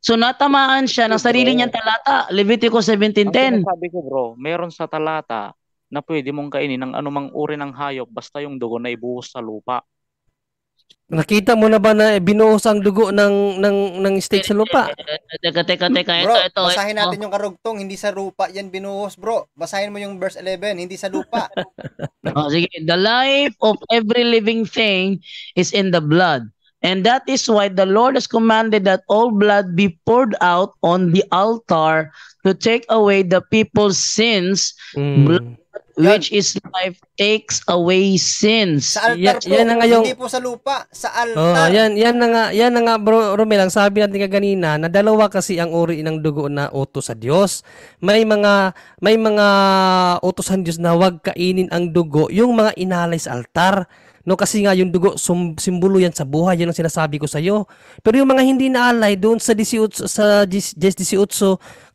Speaker 1: So natamaan siya ng sarili niyang talata. Leviticus 17.10.
Speaker 2: sabi ko bro, meron sa talata na pwede mong kainin ng anumang uri ng hayop basta yung dugo na ibuhos sa lupa.
Speaker 3: Nakita mo na ba na eh, binuhos ang dugo ng ng ng steak sa lupa?
Speaker 2: Teka, teka, teka. Ito, bro, ito, basahin ito. natin
Speaker 4: yung karugtong. Hindi sa lupa yan binuhos, bro. Basahin mo yung verse 11. Hindi sa lupa.
Speaker 1: [laughs] oh, sige. The life of every living thing is in the blood. And that is why the Lord has commanded that all blood be poured out on the altar to take away the people's sins. Mm. Blood which is life takes away sins. Sa altar yan, po, yan na ngayong, hindi po
Speaker 4: sa lupa, sa altar. Oh, yan,
Speaker 1: yan na nga, yan na
Speaker 3: nga bro, Romel, ang sabi natin kaganina na dalawa kasi ang uri ng dugo na utos sa Diyos. May mga may mga utos ng Diyos na wag kainin ang dugo, yung mga inalay sa altar. No kasi nga yung dugo sum, simbolo yan sa buhay, yun ang sinasabi ko sa iyo. Pero yung mga hindi naalay doon sa 18 sa 18,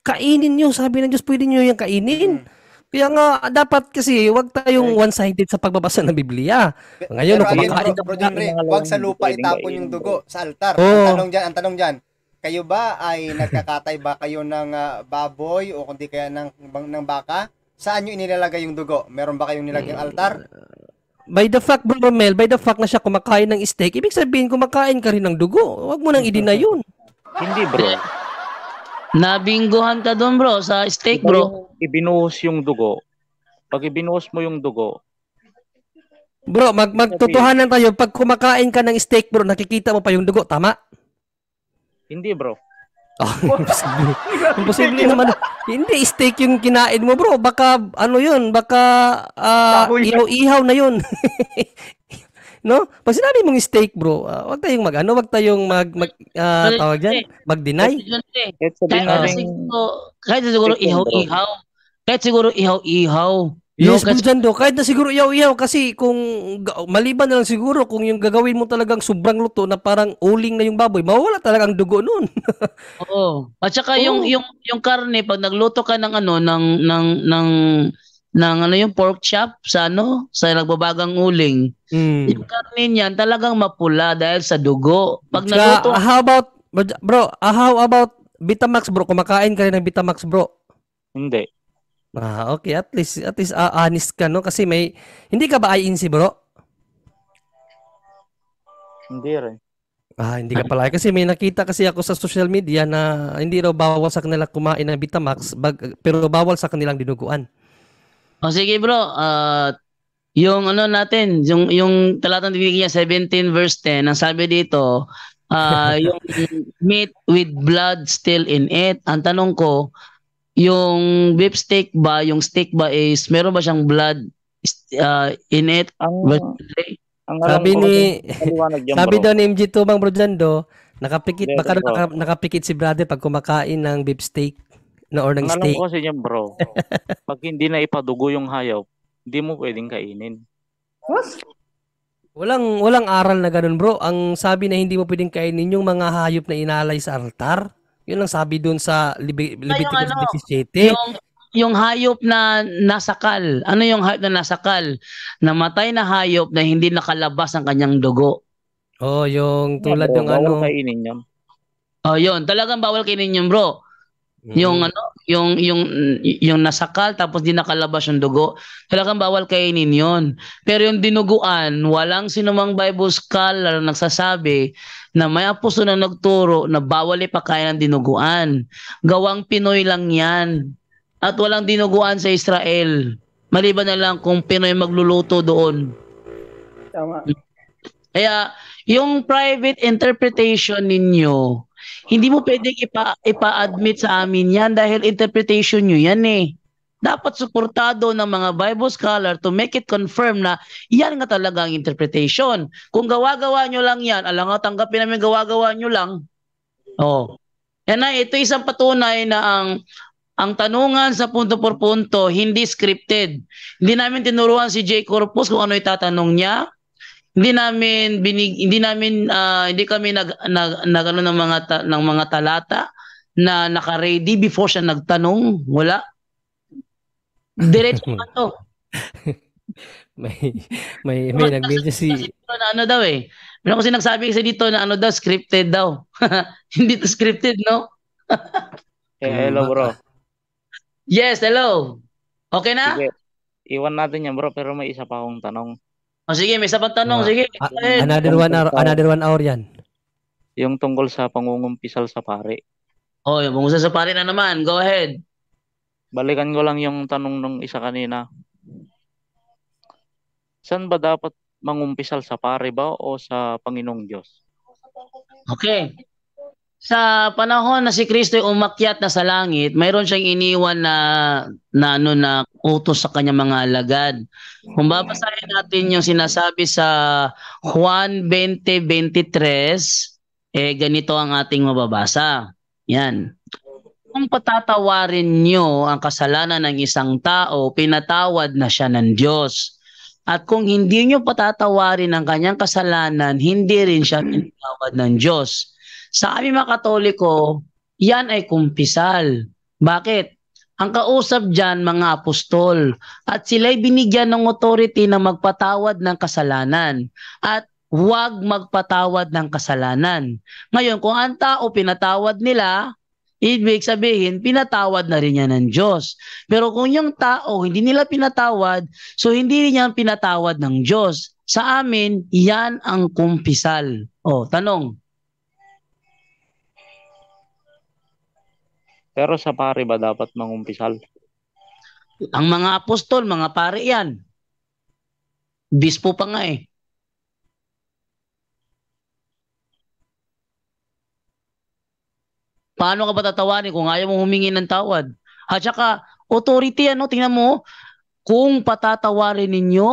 Speaker 3: kainin niyo, sabi ng Diyos, pwede niyo yung kainin. Hmm. Kaya nga, dapat kasi huwag tayong one-sided sa pagbabasa ng Biblia. Ngayon, Pero again, bro, bro Jeffrey, wag sa
Speaker 4: lupa itapon yung dugo sa altar. Oh. Ang tanong dyan, ang tanong dyan, kayo ba ay nagkakatay ba kayo ng uh, baboy o kundi kaya ng, ng baka? Saan nyo inilalagay yung dugo? Meron ba kayong nilagay yung mm. altar?
Speaker 3: By the fact, Bro Mel, by the fact na siya kumakain ng steak, ibig sabihin kumakain ka rin ng dugo.
Speaker 2: Huwag mo nang idina yun.
Speaker 1: Hindi, bro. Nabingguhan ka doon bro, sa
Speaker 2: steak bro. Ibinuhos yung dugo. Pag ibinuhos mo yung dugo,
Speaker 3: Bro, mag magtotohanan tayo. Pag kumakain ka ng steak, bro, nakikita mo pa yung dugo, tama?
Speaker 2: Hindi, bro. Oh, [laughs] imposible naman. Hindi,
Speaker 3: steak yung kinain mo, bro. Baka, ano yun, baka uh, ihaw-ihaw na yun. [laughs] no? Pag sinabi mong steak, bro, uh, wag tayong mag ano, wag tayong mag mag uh, tawag diyan, mag-deny.
Speaker 1: Kahit siguro, kahit siguro ihaw-ihaw.
Speaker 3: Kahit siguro ihaw-ihaw. Yes, no, kasi, do, kahit na siguro iyaw-iyaw kasi kung maliban na lang siguro kung yung gagawin mo talagang sobrang luto na parang uling na yung baboy, mawala talaga ang dugo noon. [laughs]
Speaker 1: oo. At saka oh. yung yung yung karne pag nagluto ka ng ano ng ng ng ng ano yung pork chop sa ano sa nagbabagang uling. Mm. Yung karne niyan talagang mapula dahil sa dugo. Pag Saka, naluto, how about bro, uh, how about Vitamax bro? Kumakain ka rin ng Vitamax bro?
Speaker 3: Hindi. Ah, okay, at least at least uh, honest ka no kasi may hindi ka ba INC bro? Hindi rin. Ah, hindi ka pala. Kasi may nakita kasi ako sa social media na hindi raw bawal sa kanila kumain ng Vitamax, bag, pero bawal sa kanilang dinuguan.
Speaker 1: O sige bro, uh, yung ano natin, yung yung talatang tinignan niya 17 verse 10, ang sabi dito, uh, [laughs] yung meat with blood still in it. Ang tanong ko, yung beef steak ba, yung steak ba is meron ba siyang blood uh, in it?
Speaker 2: Ang, verse, ang sabi ni yan, sabi daw
Speaker 3: ni MG bang Bro Jando,
Speaker 2: nakapikit baka bro.
Speaker 3: nakapikit si brother pag kumakain ng beef steak. No, or ng Ang steak. alam ko
Speaker 2: kasi niyan, bro, [laughs] pag hindi na ipadugo yung hayop, hindi mo pwedeng kainin.
Speaker 3: What? Walang walang aral na ganun, bro. Ang sabi na hindi mo pwedeng kainin yung
Speaker 1: mga hayop na inalay sa altar. Yun ang sabi doon sa Lib- Leviticus ano, Yung, yung hayop na nasakal. Ano yung hayop na nasakal? Namatay na hayop na hindi nakalabas ang kanyang dugo. Oh, yung tulad yeah, ng ano. Bawal kainin yun. Oh, yun. Talagang bawal kainin yun, bro. Mm. Yung ano, yung yung yung nasakal tapos di nakalabas yung dugo. Talagang bawal kainin 'yon. Pero yung dinuguan, walang sinumang Bible scholar na nagsasabi na may aposto na nagturo na bawal ipakain ng dinuguan. Gawang Pinoy lang 'yan. At walang dinuguan sa Israel. Maliban na lang kung Pinoy magluluto doon. Tama. Kaya, yung private interpretation ninyo, hindi mo pwedeng ipa, ipa-admit sa amin yan dahil interpretation nyo yan eh. Dapat suportado ng mga Bible scholar to make it confirm na yan nga talaga ang interpretation. Kung gawa-gawa nyo lang yan, alam nga tanggapin namin gawa-gawa nyo lang. Oh. Yan na, ito isang patunay na ang ang tanungan sa punto por punto, hindi scripted. Hindi namin tinuruan si Jay Corpus kung ano itatanong niya hindi namin binig hindi namin uh, hindi kami nag nag, nag ano, ng mga ta, ng mga talata na naka-ready before siya nagtanong, wala. Diretso pa to.
Speaker 3: [laughs] may may may nag si dito
Speaker 1: na ano daw eh. Meron kasi nagsabi kasi dito na ano daw scripted daw.
Speaker 2: [laughs] hindi to scripted, no? hey, eh, hello, bro. Yes, hello. Okay na? Sige. Iwan natin yan, bro, pero may isa pa akong tanong. O oh, sige, may sabang tanong. Uh, sige. Uh, another one hour, another one hour yan. Yung tungkol sa pangungumpisal sa pare. Oh, yung pangungumpisal sa pare na naman. Go ahead. Balikan ko lang yung tanong nung isa kanina. Saan ba dapat mangumpisal sa pare ba o sa Panginoong Diyos? Okay
Speaker 1: sa panahon na si Kristo ay umakyat na sa langit, mayroon siyang iniwan na na ano na utos sa kanyang mga alagad. Kung babasahin natin yung sinasabi sa Juan 20:23, eh ganito ang ating mababasa. Yan. Kung patatawarin niyo ang kasalanan ng isang tao, pinatawad na siya ng Diyos. At kung hindi niyo patatawarin ang kanyang kasalanan, hindi rin siya pinatawad ng Diyos. Sa aming mga Katoliko, yan ay kumpisal. Bakit? Ang kausap dyan mga apostol at sila'y binigyan ng authority na magpatawad ng kasalanan at huwag magpatawad ng kasalanan. Ngayon, kung ang tao pinatawad nila, ibig sabihin, pinatawad na rin niya ng Diyos. Pero kung yung tao hindi nila pinatawad, so hindi rin niya pinatawad ng Diyos. Sa amin, yan ang kumpisal. O, tanong,
Speaker 2: Pero sa pare ba dapat mangumpisal? Ang mga apostol, mga pare yan.
Speaker 1: Bispo pa nga eh. Paano ka ba tatawanin kung ayaw mong humingi ng tawad? At saka, authority ano, tingnan mo, kung patatawarin ninyo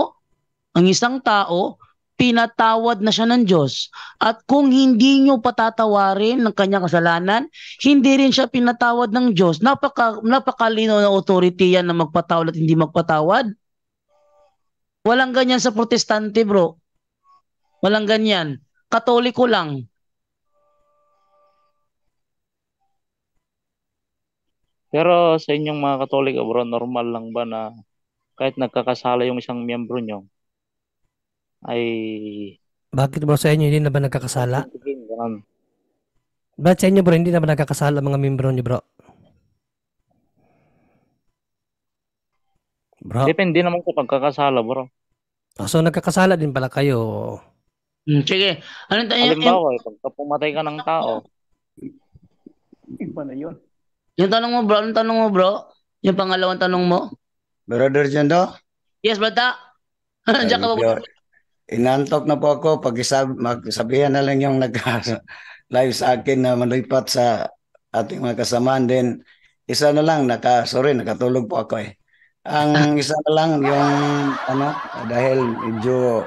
Speaker 1: ang isang tao pinatawad na siya ng Diyos. At kung hindi nyo patatawarin ng kanyang kasalanan, hindi rin siya pinatawad ng Diyos. Napaka, napakalino na authority yan na magpatawad at hindi magpatawad. Walang ganyan sa protestante, bro. Walang ganyan. Katoliko lang.
Speaker 2: Pero sa inyong mga Katoliko, bro, normal lang ba na kahit nagkakasala yung isang miyembro nyo, ay...
Speaker 3: Bakit ba sa inyo hindi na ba nagkakasala? Um, Bakit sa inyo bro, hindi na ba nagkakasala mga membro niyo bro?
Speaker 2: Bro. Depende naman sa pagkakasala bro.
Speaker 3: Ah, so nagkakasala din pala kayo. Mm, sige.
Speaker 2: Ano tayo? Halimbawa, yung... Eh, pagka pumatay ka ng tao. Iba na yun.
Speaker 1: Yung tanong mo bro, yung tanong mo bro?
Speaker 5: Yung pangalawang tanong mo? Brother Jando? Yes, bata. [laughs] Diyan ka ba? inantok na po ako pag magsabihan na lang yung nag-live [laughs] sa akin na malipat sa ating mga kasamaan din. Isa na lang, naka, sorry, nakatulog po ako eh. Ang ah. isa na lang yung ano, dahil medyo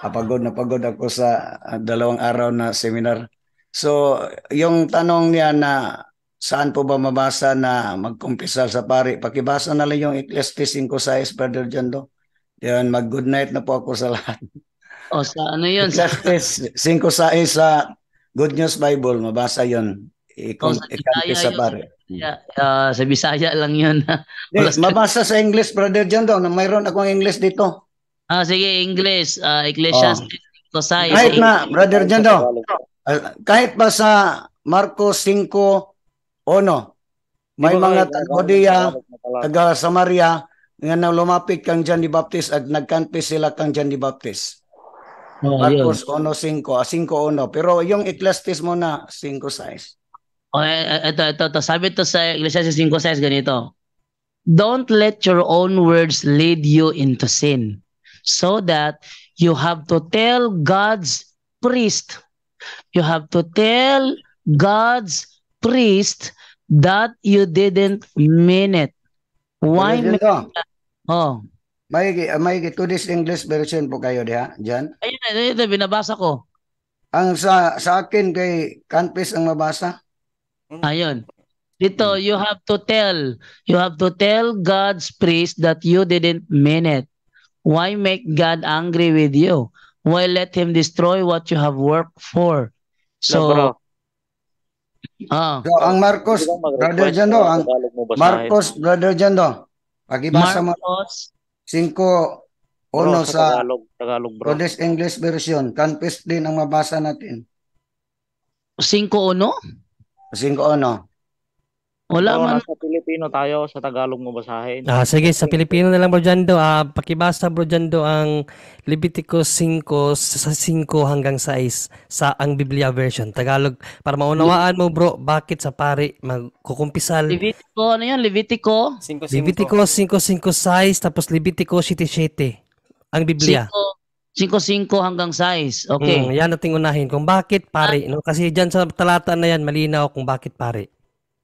Speaker 5: apagod na pagod ako sa dalawang araw na seminar. So, yung tanong niya na saan po ba mabasa na magkumpisal sa pari, pakibasa na lang yung Ecclesiastes 5.6, Brother John Do. Yan, mag-good night na po ako sa lahat. O sa ano yun? Exactes 5 sa isa eh, Good News Bible, mabasa yun. Ikon, oh, sa Bisaya sa pare. Yeah, uh, sa Bisaya lang yun. Yes, [laughs] mabasa sa English, Brother John daw, na mayroon akong English dito.
Speaker 1: Ah, sige, English. Uh, Ecclesiastes oh. Kosay. Kahit na, Brother John daw,
Speaker 5: ah, kahit pa sa Marcos 5, 1, may mga tagodea, taga Samaria, nga na lumapit kang John the Baptist at nagkanpis sila kang John the Baptist. Oh, Marcos 1.5, 5.1. Pero yung Ecclesiastes mo na 5 size.
Speaker 1: Oh, ito, e, e, ito, ito. Sabi to sa Ecclesiastes 5 size ganito. Don't let your own words lead you into sin so that you have to tell God's priest. You have to tell God's priest that you didn't mean it.
Speaker 5: Why? Mean Oh. May may this English version po kayo diha, Jan? Ayun, ayun, ayun, binabasa ko. Ang sa sa akin kay Canpis ang mabasa.
Speaker 1: Hmm. Ayun. Dito, you have to tell. You have to tell God's priest that you didn't mean it. Why make God angry with you? Why let him destroy what you have worked for? So, no, Ah. So, ang Marcos, brother Jando, ang
Speaker 2: Marcos,
Speaker 5: brother Jando, pagibasa mo. Marcos, 5 Uno sa, sa Tagalog,
Speaker 2: Tagalog bro. Rodis
Speaker 5: English version. Confess din ang mabasa natin. 5-1? 5-1.
Speaker 2: Wala so, man. Sa Pilipino tayo, sa Tagalog mo basahin. Ah, sige, sa
Speaker 3: Pilipino na lang, Bro Jando. Ah, pakibasa, Bro Jando, ang Leviticus 5, sa 5 hanggang 6 sa ang Biblia version, Tagalog. Para maunawaan mo, bro, bakit sa pari magkukumpisal.
Speaker 1: Levitico, ano yan? Levitico? 5, 5. Levitico
Speaker 3: 5, 5, 6, tapos Levitico 7, 7. Ang Biblia. 5. 5-5 hanggang 6. Okay. Mm, yan nating unahin kung bakit pare. Ah. No? Kasi dyan sa talata na yan, malinaw kung bakit pare.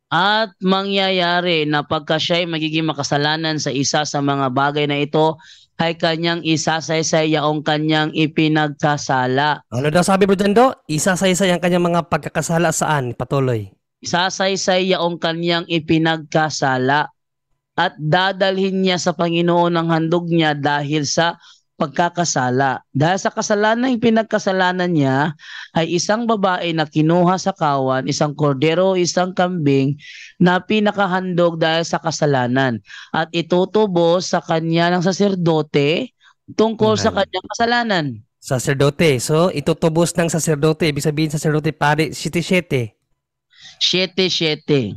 Speaker 1: At mangyayari na pagka siya'y magiging makasalanan sa isa sa mga bagay na ito, ay kanyang isasaysay ang kanyang ipinagkasala. Ano
Speaker 3: daw sabi Bro Jando? Isasaysay ang kanyang mga
Speaker 1: pagkakasala saan? Patuloy. Isasaysay ang kanyang ipinagkasala at dadalhin niya sa Panginoon ang handog niya dahil sa pagkakasala. Dahil sa kasalanan yung pinagkasalanan niya ay isang babae na kinuha sa kawan, isang kordero, isang kambing na pinakahandog dahil sa kasalanan. At itutubo sa kanya ng saserdote tungkol okay. sa kanyang kasalanan. Saserdote. So, itutubos ng saserdote. Ibig sabihin saserdote pare, 77. 77.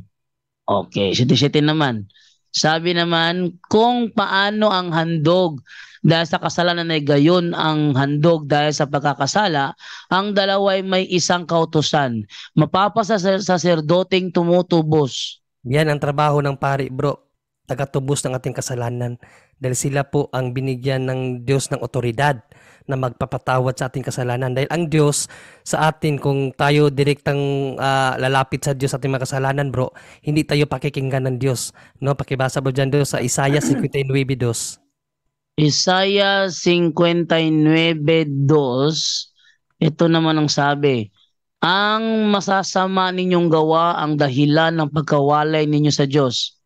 Speaker 1: Okay, 77 naman. Sabi naman, kung paano ang handog dahil sa kasalanan ay gayon ang handog dahil sa pagkakasala, ang dalawa ay may isang kautosan. Mapapasa sa saserdoting tumutubos. Yan ang trabaho ng pari, bro
Speaker 3: tagatubos ng ating kasalanan dahil sila po ang binigyan ng Diyos ng otoridad na magpapatawad sa ating kasalanan dahil ang Diyos sa atin kung tayo direktang uh, lalapit sa Diyos sa ating mga kasalanan bro hindi tayo pakikinggan ng Diyos no pakibasa bro
Speaker 1: diyan sa Isaiah 59:2 [clears throat] Isaiah 59.2, ito naman ang sabi, Ang masasama ninyong gawa ang dahilan ng pagkawalay ninyo sa Diyos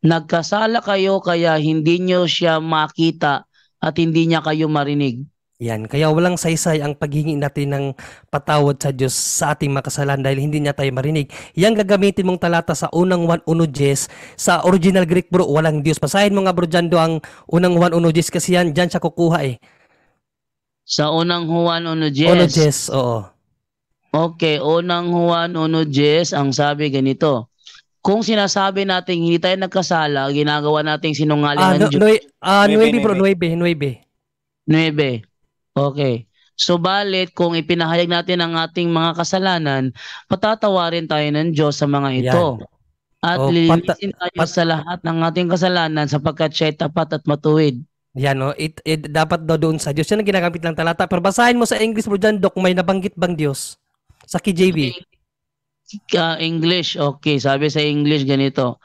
Speaker 1: Nagkasala kayo kaya hindi nyo siya makita at hindi niya kayo marinig.
Speaker 3: Yan. Kaya walang saysay ang paghingi natin ng patawad sa Diyos sa ating makasalan dahil hindi niya tayo marinig. Yan gagamitin mong talata sa unang 1 1.1.10 sa original Greek bro, walang Diyos. Pasahin mo nga bro Jando ang unang 1 1.1.10 kasi yan, dyan siya kukuha eh.
Speaker 1: Sa unang Juan 1.10? 1.10, oo. Okay, unang Juan 1.10, ang sabi ganito, kung sinasabi natin hindi tayo nagkasala, ginagawa nating sinungaling ah, ng Diyos. Ah, no, uh, 9, 9, 9, 9. 9. Okay. Subalit, kung ipinahayag natin ang ating mga kasalanan, patatawarin tayo ng Diyos sa mga ito. Yan. At oh, lilinisin tayo pat- sa lahat ng ating kasalanan sapagkat siya'y tapat at matuwid. Yan no, it, it dapat daw doon sa Diyos. Yan ang ginagamit
Speaker 3: ng talata. Pero basahin mo sa English mo dyan, Dok, may nabanggit bang Diyos? Sa KJV. Okay
Speaker 1: uh, English. Okay, sabi sa English ganito.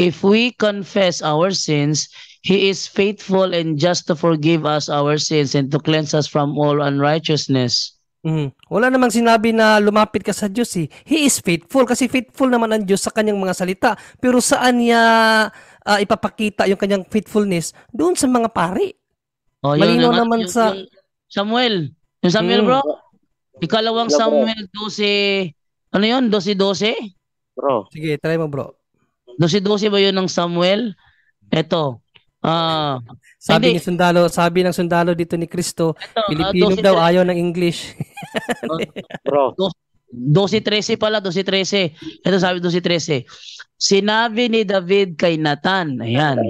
Speaker 1: If we confess our sins, He is faithful and just to forgive us our sins and to cleanse us from all unrighteousness.
Speaker 3: Mm. Wala namang sinabi na lumapit ka sa Diyos eh. He is faithful kasi faithful naman ang Diyos sa kanyang mga salita. Pero saan niya uh, ipapakita yung kanyang faithfulness? Doon sa mga pari. Oh, Malino yun, naman yung, sa...
Speaker 1: Samuel. Yung Samuel mm. bro. Ikalawang Samuel 12 ano yun? 12-12? Bro. Sige, try mo bro. 12-12 ba yun ng Samuel? Eto. Ah, uh, sabi hindi. ni sundalo, sabi ng sundalo dito ni Kristo,
Speaker 2: ah, Pilipino uh, daw ayaw
Speaker 1: ng English.
Speaker 2: [laughs] bro.
Speaker 1: 12-13 pala, 12-13. Ito sabi 12-13. Sinabi ni David kay Nathan, ayan.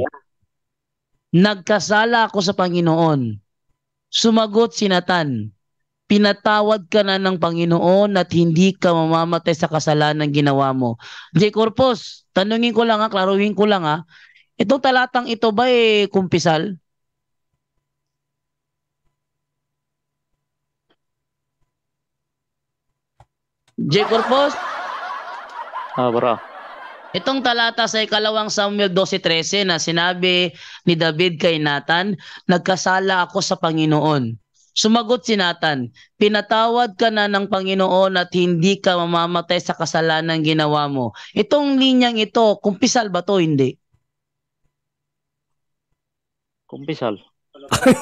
Speaker 1: Nagkasala ako sa Panginoon. Sumagot si Nathan, pinatawad ka na ng Panginoon at hindi ka mamamatay sa kasalanan ginawa mo. J. Corpus, tanungin ko lang ha, klaruhin ko lang ha. Itong talatang ito ba eh kumpisal? J. Corpus? Ah, bro. Itong talata sa ikalawang Samuel 12.13 na sinabi ni David kay Nathan, nagkasala ako sa Panginoon. Sumagot si Nathan, pinatawad ka na ng Panginoon at hindi ka mamamatay sa kasalanan ginawa mo. Itong linyang ito, kumpisal ba to? Hindi. Kumpisal. [laughs]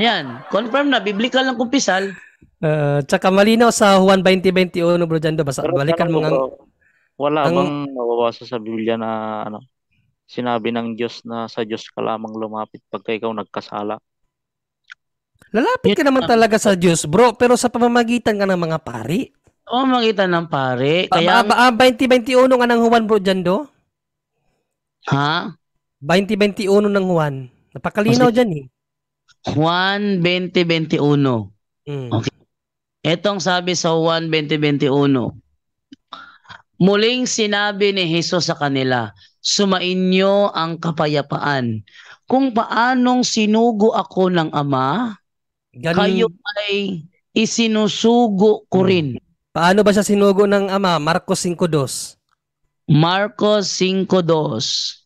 Speaker 1: Ayan, confirm na, biblical ng kumpisal.
Speaker 3: Uh, tsaka malinaw sa Juan 20.21, Bro Jando, basa, Pero balikan mo nga.
Speaker 2: Wala ang, bang nababasa sa Biblia na ano, sinabi ng Diyos na sa Diyos ka lamang lumapit pagka ikaw nagkasala.
Speaker 3: Lalapit ka naman talaga sa Diyos, bro, pero sa pamamagitan ka ng mga pari.
Speaker 1: Oo, oh, makita ng pare. Kaya... Ba,
Speaker 3: ba, ba, 2021 nga ng Juan, bro, dyan do?
Speaker 1: Ha? 2021 ng Juan. Napakalinaw Kasi, oh, dyan eh. Juan 2021. Mm. Okay. Etong sabi sa Juan 2021. Muling sinabi ni Jesus sa kanila, sumainyo ang kapayapaan. Kung paanong sinugo ako ng Ama, Ganun... kayo ay isinusugo ko hmm. rin. Paano ba siya sinugo ng Ama? Marcos 5.2 Marcos 5.2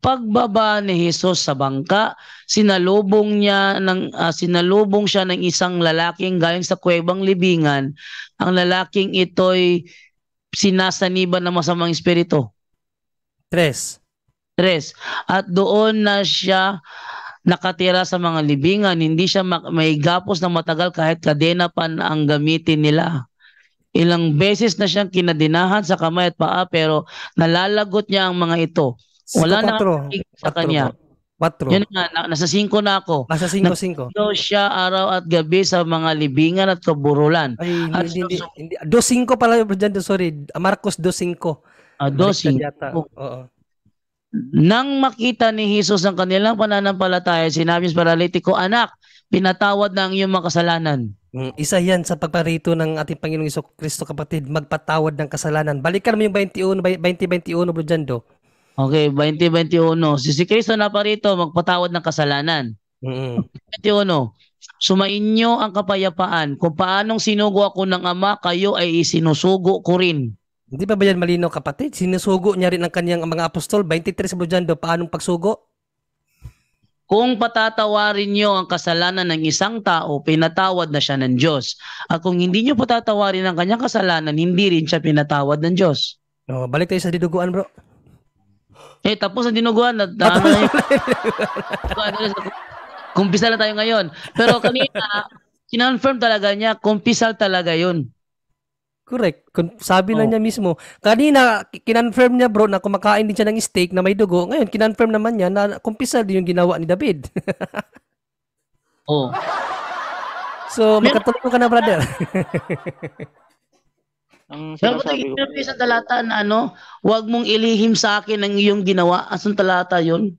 Speaker 1: Pagbaba ni Jesus sa bangka, sinalubong niya ng uh, sinalubong siya ng isang lalaking galing sa kuwebang libingan. Ang lalaking ito'y sinasaniban ng masamang espiritu. Tres. Tres. At doon na siya nakatira sa mga libingan, hindi siya may gapos na matagal kahit kadena pa ang gamitin nila. Ilang beses na siyang kinadinahan sa kamay at paa pero nalalagot niya ang mga ito. Wala na sa kanya. Quatro. Yan nga, nasa 5 na ako. Nasa 5-5. Nagdo siya araw at gabi sa mga libingan at kaburulan. Ay, at hindi, so, hindi, 2-5 pala, dyan, sorry. Marcos 2-5. Ah, 2-5. Oo. Nang makita ni Jesus ang kanilang pananampalataya, sinabi sa paralitiko, Anak, pinatawad na ang iyong makasalanan. Mm, isa yan
Speaker 3: sa pagparito ng ating Panginoong Iso Kristo kapatid, magpatawad ng kasalanan. Balikan mo yung 21, 20,
Speaker 1: 21, Bro Jando. Okay, 2021, Si si Kristo na parito magpatawad ng kasalanan. Mm-hmm. 21. sumainyo ang kapayapaan. Kung paanong sinugo ako ng Ama, kayo ay isinusugo ko rin. Hindi ba ba yan malino kapatid?
Speaker 3: Sinusugo niya rin ang kanyang mga apostol. 23 sa do, paanong pagsugo?
Speaker 1: Kung patatawarin niyo ang kasalanan ng isang tao, pinatawad na siya ng Diyos. At kung hindi niyo patatawarin ang kanyang kasalanan, hindi rin siya pinatawad ng Diyos. Oh, balik tayo sa diduguan, bro. Eh, tapos ang dinuguan. At, na, ano na kumpisal na tayo ngayon. Pero kanina, kinonfirm talaga niya, kumpisal talaga yun. Correct. Sabi na oh. niya mismo. Kanina, kinonfirm
Speaker 3: niya bro na kumakain din siya ng steak na may dugo. Ngayon, kinonfirm naman niya na kumpisal din yung ginawa ni David. Oo. [laughs] oh. So, makatulong
Speaker 1: ka na, brother. [laughs] Ang sinasabi ko. Pero sa talata na ano, huwag mong ilihim sa akin ang iyong ginawa. Asan talata yon?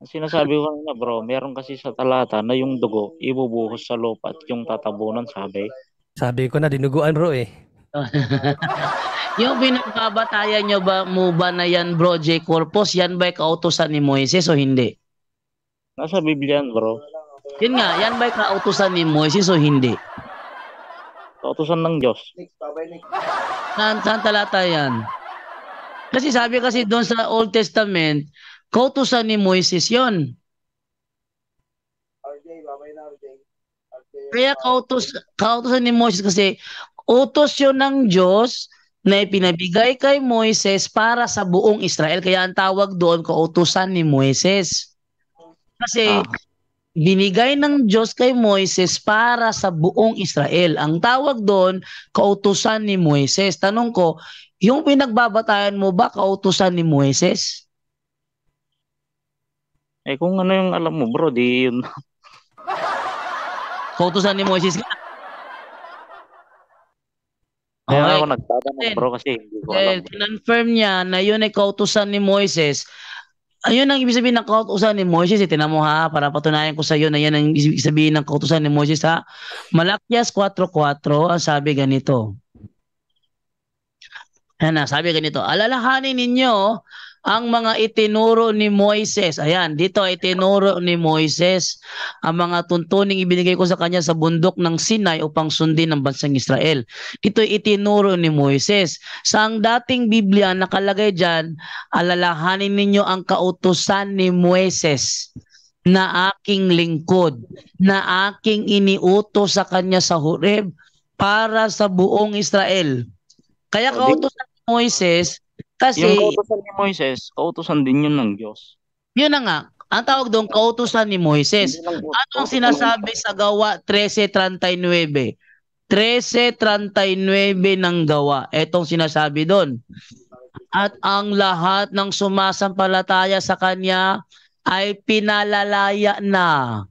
Speaker 2: Ang sinasabi ko na bro, meron kasi sa talata na yung dugo ibubuhos sa lupa at yung tatabunan sabi.
Speaker 3: Sabi ko na dinuguan bro eh. [laughs]
Speaker 2: yung pinagbabatayan
Speaker 1: nyo ba mo ba na yan bro J. Corpus, yan ba kautosan ni Moises o hindi?
Speaker 2: Nasa Biblia bro.
Speaker 1: Yun nga, yan ba kautosan ni Moises o hindi? Kautusan ng Diyos. Next, babay Saan, saan talata yan? Kasi sabi kasi doon sa Old Testament, kautusan ni Moises yon.
Speaker 2: RJ, babay na RJ.
Speaker 1: Kaya kautus, uh, kautusan ni Moises kasi utos yon ng Diyos na ipinabigay kay Moises para sa buong Israel. Kaya ang tawag doon kautusan ni Moises. Kasi ah binigay ng Diyos kay Moises para sa buong Israel. Ang tawag doon, kautusan ni Moises. Tanong ko, yung pinagbabatayan mo ba kautusan ni Moises?
Speaker 2: Eh kung ano yung alam mo bro, di yun. [laughs] kautusan ni Moises ka? Kaya okay. ako nagtatanong bro kasi hindi ko alam. Eh,
Speaker 1: confirm niya na yun ay kautusan ni Moises ayun ang ibig sabihin ng kautusan ni Moses. Eh, mo ha, para patunayan ko sa iyo na yan ang ibig sabihin ng kautusan ni Moses ha. Malakias 4.4, ang sabi ganito. Yan na, sabi ganito, alalahanin ninyo ang mga itinuro ni Moises. Ayan, dito itinuro ni Moises ang mga tuntuning ibinigay ko sa kanya sa bundok ng Sinai upang sundin ng bansang Israel. Dito itinuro ni Moises. Sa ang dating Biblia nakalagay diyan, alalahanin ninyo ang kautusan ni Moises na aking lingkod, na aking iniuto sa kanya sa Horeb para sa buong Israel. Kaya kautusan ni Moises kasi, yung kautosan
Speaker 2: ni Moises, kautusan din yun ng Diyos.
Speaker 1: Yun na nga. Ang tawag doon, kautusan ni Moises. Ano
Speaker 2: ang sinasabi
Speaker 1: sa gawa 13.39? 13.39 ng gawa. Etong sinasabi doon. At ang lahat ng sumasampalataya sa kanya ay pinalalaya na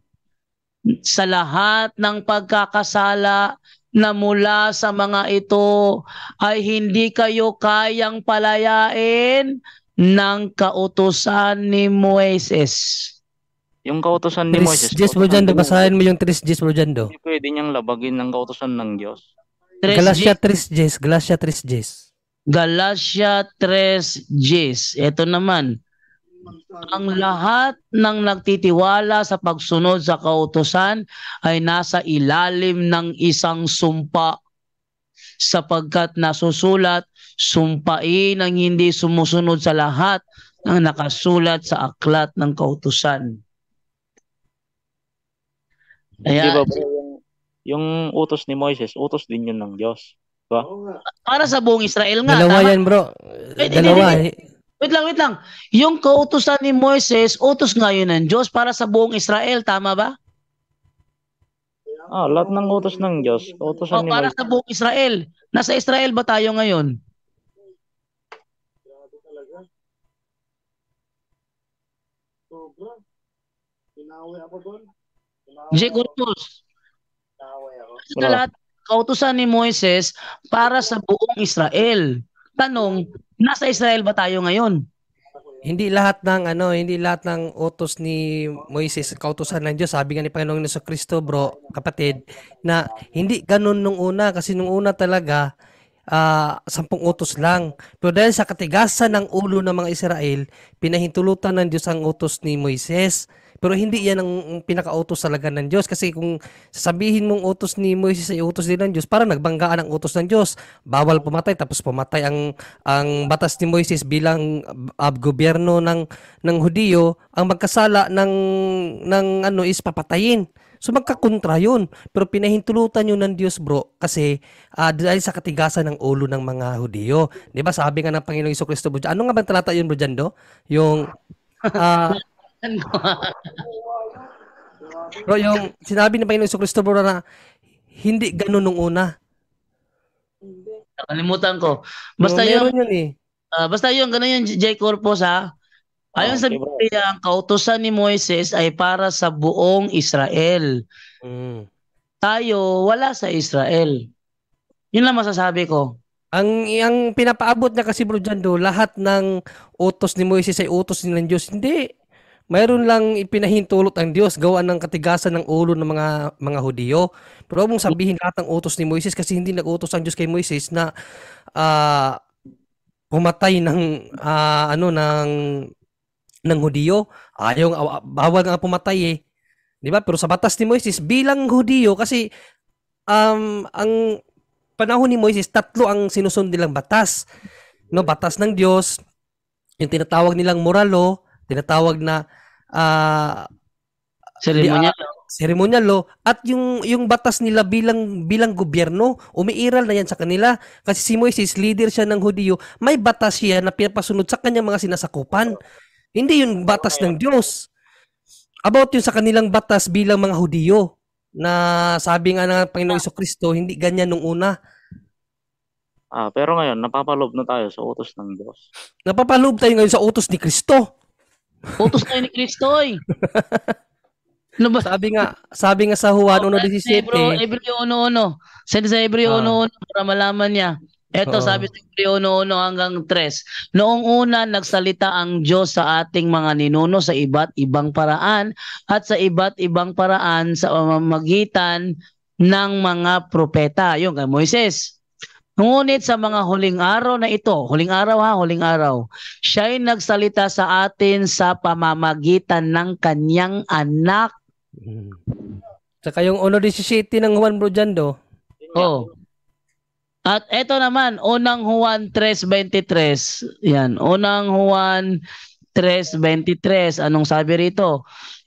Speaker 1: sa lahat ng pagkakasala na mula sa mga ito ay hindi kayo kayang palayain ng kautosan ni Moises.
Speaker 2: Yung kautosan ni Moises. Tris Jando, basahin
Speaker 1: mo yung Tris Jis Hindi
Speaker 2: pwede niyang labagin ng kautosan ng Diyos. Tres Galacia Tris
Speaker 3: Jis. Galacia Tris Jis.
Speaker 2: Galacia
Speaker 1: Tres Jis. Ito naman. Ang lahat ng nagtitiwala sa pagsunod sa kautosan ay nasa ilalim ng isang sumpa sapagkat nasusulat, sumpain ang hindi sumusunod sa lahat ng nakasulat sa aklat ng kautusan. Ayan. Di ba yung,
Speaker 2: yung utos ni Moises, utos din yun ng Diyos. Diba?
Speaker 1: Para sa buong Israel nga. Dalawa tama? yan bro. Dalawa. Eh, ay, di, di, Wait lang, wait lang. Yung kautusan ni Moises, utos ngayon ng Diyos para sa buong Israel, tama ba?
Speaker 2: Ah, lahat ng utos ng Diyos, utosan oh, ni para Moises. Para sa
Speaker 1: buong Israel. Nasa Israel ba tayo ngayon?
Speaker 2: Grabe Sobra. Inawi ako doon. Jake Utos. Inawi ako. Sa lahat,
Speaker 1: kautusan ni Moises para sa buong Israel. Tanong, nasa Israel ba tayo ngayon? Hindi lahat ng ano, hindi lahat ng utos
Speaker 3: ni Moises kautusan ng Diyos. Sabi nga ni Panginoong sa Kristo, bro, kapatid, na hindi ganun nung una kasi nung una talaga uh, sampung utos lang. Pero dahil sa katigasan ng ulo ng mga Israel, pinahintulutan ng Diyos ang utos ni Moises pero hindi yan ang pinaka-utos talaga ng Diyos. Kasi kung sasabihin mong utos ni Moises ay utos din ng Diyos, parang nagbanggaan ang utos ng Diyos. Bawal pumatay, tapos pumatay ang, ang batas ni Moises bilang uh, gobyerno ng, ng Hudiyo. Ang magkasala ng, ng ano is papatayin. So magkakontra yun. Pero pinahintulutan yun ng Diyos bro kasi uh, dahil sa katigasan ng ulo ng mga Hudiyo. Di ba sabi nga ng Panginoong Iso Kristo bro, ano nga bang talata yun bro dyan do? Yung uh,
Speaker 4: [laughs] Pero ano? yung
Speaker 3: sinabi ni Panginoon Kristo bro na hindi ganun nung una.
Speaker 1: Nakalimutan ko. Basta no, yung yun eh. Uh, basta yung ganun yung J. Corpus ha. Ayon ah, okay, sa Biblia, ang kautosan ni Moises ay para sa buong Israel. Mm. Tayo, wala sa Israel. Yun lang masasabi ko. Ang ang pinapaabot na kasi bro
Speaker 3: dyan do, lahat ng utos ni Moises ay utos ni ng Diyos. Hindi mayroon lang ipinahintulot ang Diyos gawa ng katigasan ng ulo ng mga mga Hudiyo. Pero mong sabihin lahat ng utos ni Moises kasi hindi nag-utos ang Diyos kay Moises na uh, pumatay ng uh, ano ng ng Hudiyo. Ayaw uh, bawal nga pumatay eh. 'Di ba? Pero sa batas ni Moises bilang Hudiyo kasi um ang panahon ni Moises tatlo ang sinusund nilang batas. No, batas ng Diyos, yung tinatawag nilang moralo, tinatawag na ah, seremonya ceremonial ah, law. Uh, ceremonial law at yung yung batas nila bilang bilang gobyerno umiiral na yan sa kanila kasi si Moises leader siya ng Hudiyo may batas siya na pinapasunod sa kanyang mga sinasakupan hindi yung batas ng Diyos about yung sa kanilang batas bilang mga Hudiyo na sabi nga ng Panginoong ah. Iso Kristo, hindi ganyan nung una.
Speaker 2: Ah, pero ngayon, napapalob na tayo sa utos ng Diyos.
Speaker 3: Napapalob tayo ngayon sa utos ni Kristo.
Speaker 2: Utos kayo ni Kristo eh. [laughs]
Speaker 3: Ano ba? Sabi nga, sabi nga sa Juan 1.17. Bro, Hebreo
Speaker 1: 1.1. Send sa Hebreo 1.1 ah. para malaman niya. Ito oh. sabi sa Hebreo 1.1 hanggang 3. Noong una, nagsalita ang Diyos sa ating mga ninuno sa iba't ibang paraan at sa iba't ibang paraan sa pamamagitan ng mga propeta. Yung kay Moises. Ngunit sa mga huling araw na ito, huling araw ha, huling araw, siya'y nagsalita sa atin sa pamamagitan ng kanyang anak. Hmm. Saka yung 1.17 ng Juan Brujando. Oh. At ito naman, unang Juan 3.23. Yan, unang Juan 3.23. Anong sabi rito?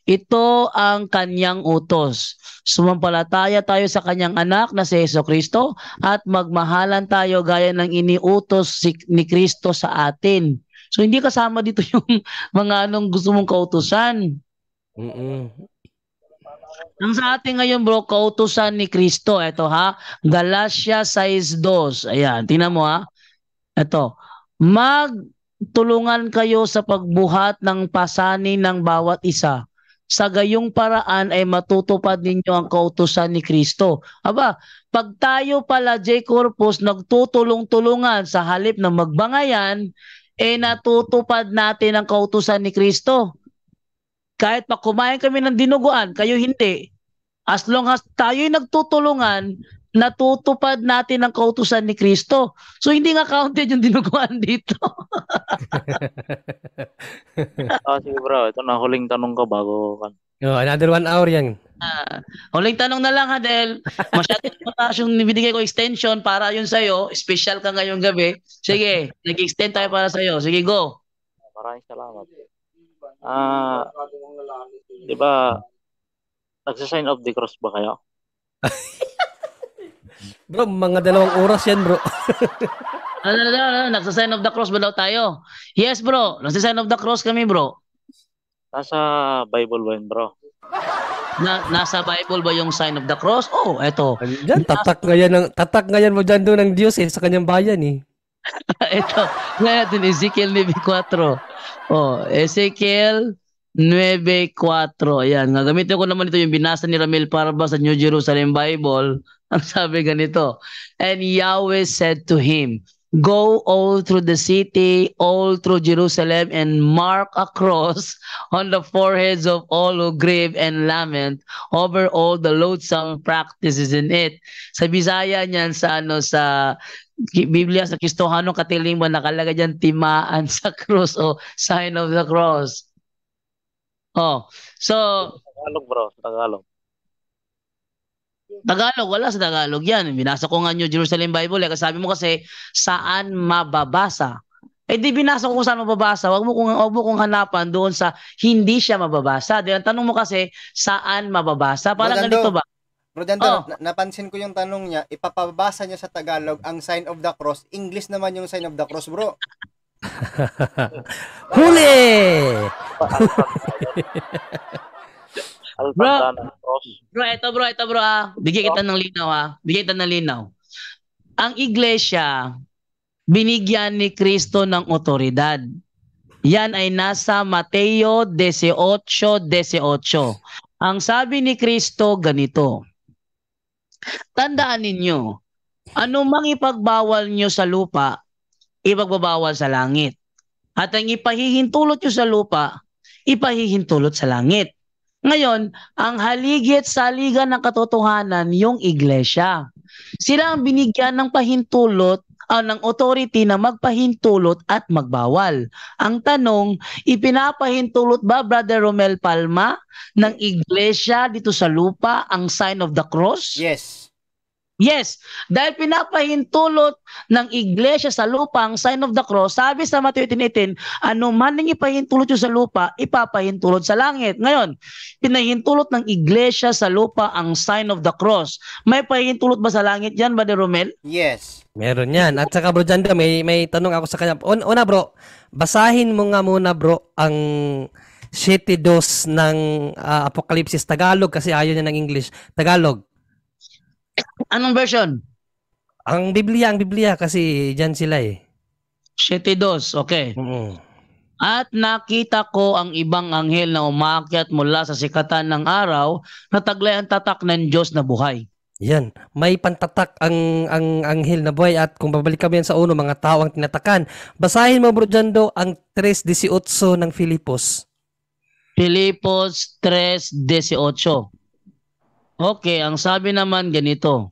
Speaker 1: Ito ang kanyang utos. Sumampalataya tayo sa kanyang anak na si Yeso Kristo at magmahalan tayo gaya ng iniutos si, ni Kristo sa atin. So hindi kasama dito [laughs] yung mga anong gusto mong kautusan. Mm-mm. Ang sa atin ngayon bro, kautusan ni Kristo. Ito ha, Galatia 6.2. Ayan, tingnan mo ha. Ito, magtulungan kayo sa pagbuhat ng pasanin ng bawat isa sa gayong paraan ay matutupad ninyo ang kautusan ni Kristo. Aba, pag tayo pala J Corpus nagtutulong-tulungan sa halip na magbangayan, eh natutupad natin ang kautusan ni Kristo. Kahit pa kumain kami ng dinuguan, kayo hindi. As long as tayo'y nagtutulungan, natutupad natin ang kautusan ni Kristo. So hindi nga counted yung dinuguan dito.
Speaker 2: oh, [laughs] sige bro, ito na huling tanong ka bago kan.
Speaker 1: Oh, another one
Speaker 3: hour yan.
Speaker 2: Uh, huling tanong na lang ha, Del. Masyadong
Speaker 1: mataas yung binigay ko extension para yun sa'yo. Special ka ngayong gabi. Sige, nag-extend
Speaker 2: tayo para sa'yo. Sige, go. Maraming salamat. Ah, uh, 'di ba nagsa-sign off the cross ba kayo? [laughs]
Speaker 1: Bro, mga dalawang
Speaker 3: oras yan, bro. [laughs]
Speaker 1: Ano,
Speaker 2: ano, ano, ano, nagsasign of the cross ba
Speaker 1: daw tayo? Yes, bro. sign of the cross kami, bro.
Speaker 2: Nasa Bible ba yun, bro?
Speaker 1: Na, nasa Bible ba yung sign of the cross? Oh, eto. Yan, tatak
Speaker 3: nga ng, tatak nga mo dyan doon ng Diyos eh, sa kanyang bayan eh.
Speaker 1: ito, [laughs] ngayon, Ezekiel 9.4. Oh, Ezekiel 9.4. Ayan, gagamitin ko naman ito yung binasa ni Ramil Parba sa New Jerusalem Bible. [laughs] Ang sabi ganito, And Yahweh said to him, Go all through the city, all through Jerusalem, and mark a cross [laughs] on the foreheads of all who grieve and lament over all the loathsome practices in it. Sa Bisaya niyan sa ano sa Biblia sa Kristohanong Katilingban, nakalagay diyan timaan sa [laughs] cross o sign of the cross. Oh,
Speaker 2: so... Tagalog bro, Tagalog.
Speaker 1: Tagalog, wala sa Tagalog yan. Binasa ko nga New Jerusalem Bible. Eh. Sabi mo kasi, saan mababasa? Eh di binasa ko kung saan mababasa. Huwag mo kung huwag mo kung hanapan doon sa hindi siya mababasa. Dahil ang tanong mo kasi, saan mababasa? Para ganito ba?
Speaker 4: Bro Dando, oh. napansin ko yung tanong niya, ipapabasa niya sa Tagalog ang sign of the cross. English naman yung sign of the cross, bro.
Speaker 3: [laughs] Huli!
Speaker 1: bro, bro, ito bro, ito bro ah. Bigyan kita ng linaw ah. Bigyan kita ng linaw. Ang iglesia, binigyan ni Kristo ng otoridad. Yan ay nasa Mateo 18.18. Ang sabi ni Kristo ganito, Tandaan ninyo, anumang ipagbawal nyo sa lupa ipagbabawal sa langit. At ang ipahihintulot nyo sa lupa, ipahihintulot sa langit. Ngayon, ang haligi at saligan ng katotohanan, yung iglesia. Sila ang binigyan ng pahintulot uh, ng authority na magpahintulot at magbawal. Ang tanong, ipinapahintulot ba Brother Romel Palma ng iglesia dito sa lupa ang sign of the cross? Yes. Yes, dahil pinapahintulot ng iglesia sa lupa ang sign of the cross, sabi sa Matthew 18.18, ano man nang ipahintulot sa lupa, ipapahintulot sa langit. Ngayon, pinahintulot ng iglesia sa lupa ang sign of the cross. May pahintulot ba sa langit yan, Brother Romel? Yes.
Speaker 3: Meron yan. At saka bro Janda, may, may tanong ako sa kanya. Una bro, basahin mo nga muna bro ang City Dos ng uh, ah, Apokalipsis Tagalog kasi ayaw niya ng English. Tagalog.
Speaker 1: Anong version? Ang Biblia, ang Biblia kasi diyan sila eh. 72, okay. Oo. At nakita ko ang ibang anghel na umakyat mula sa sikatan ng araw na taglay ang tatak ng Diyos na buhay. Yan, may
Speaker 3: pantatak ang ang anghel na buhay at kung babalik kami sa uno, mga tao ang tinatakan. Basahin
Speaker 1: mo bro Jando ang 3.18 ng Filipos. Filipos 3.18. Okay, ang sabi naman ganito.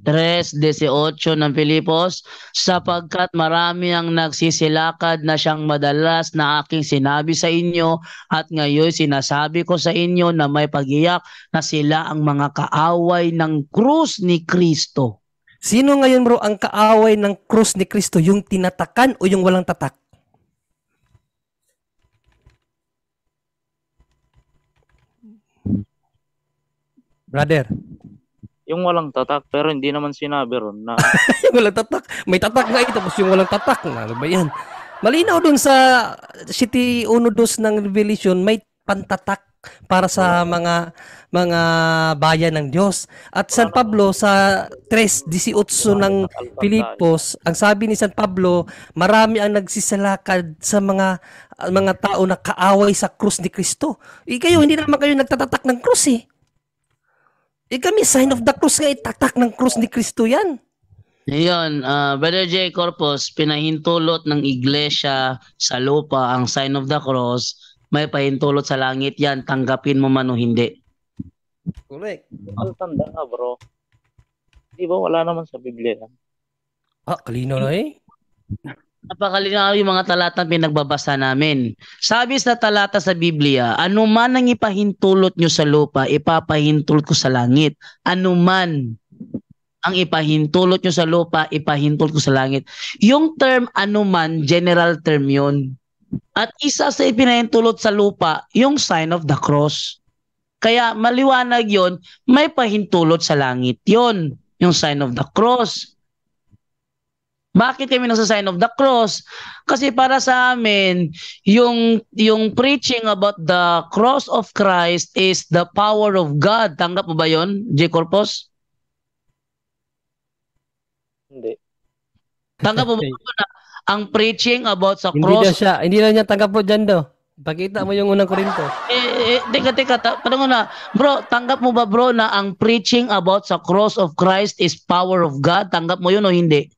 Speaker 1: 3.18 ng Filipos, sapagkat marami ang nagsisilakad na siyang madalas na aking sinabi sa inyo at ngayon sinasabi ko sa inyo na may pagiyak na sila ang mga kaaway ng krus ni Kristo. Sino ngayon bro ang kaaway ng krus ni Kristo? Yung
Speaker 3: tinatakan o yung walang tatak? Brother.
Speaker 2: Yung walang tatak, pero hindi naman sinabi ron na... [laughs] yung
Speaker 3: walang tatak. May tatak nga ito, tapos yung walang tatak. Na, ano ba yan? Malinaw dun sa City Unodos ng Revelation, may pantatak para sa mga mga bayan ng Diyos. At San Pablo sa 3:18 ng Pilipos, ang sabi ni San Pablo, marami ang nagsisalakad sa mga mga tao na kaaway sa krus ni Kristo. Eh kayo, hindi naman kayo nagtatatak ng krus eh. Eh kami, sign of the cross nga, itatak ng cross ni Kristo yan.
Speaker 1: Ngayon, uh, Brother J. Corpus, pinahintulot ng iglesia sa lupa ang sign of the cross, may pahintulot sa langit yan, tanggapin mo man o hindi.
Speaker 2: Correct. Ang tanda ka bro, di ba wala naman sa Biblia?
Speaker 1: Ah, kalino na eh. Napakalinaw yung mga talatang pinagbabasa namin. Sabi sa talata sa Biblia, anuman ang ipahintulot nyo sa lupa, ipapahintulot ko sa langit. Anuman ang ipahintulot nyo sa lupa, ipahintulot ko sa langit. Yung term anuman, general term yun. At isa sa ipinahintulot sa lupa, yung sign of the cross. Kaya maliwanag yon may pahintulot sa langit yon yung sign of the cross. Bakit kami nasa sign of the cross? Kasi para sa amin, yung yung preaching about the cross of Christ is the power of God. Tanggap mo ba 'yon, J. Corpus? Hindi. Tanggap mo ba na ang preaching about sa cross? Hindi na siya.
Speaker 3: Hindi na niya tanggap po dyan do.
Speaker 1: Pakita mo yung unang korinto. Eh, eh, eh teka, teka. Ta- Parang na, bro, tanggap mo ba bro na ang preaching about sa cross of Christ is power of God? Tanggap mo yun o hindi?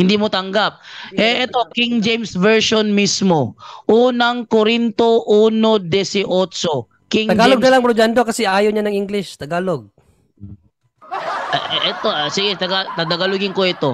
Speaker 1: Hindi mo tanggap. Eh ito, King James Version mismo. Unang Korinto 1.18. King Tagalog James... na lang bro Jando kasi ayaw niya ng English. Tagalog. Uh, eh, ito, uh, ah, sige, taga, tadagalogin ko ito.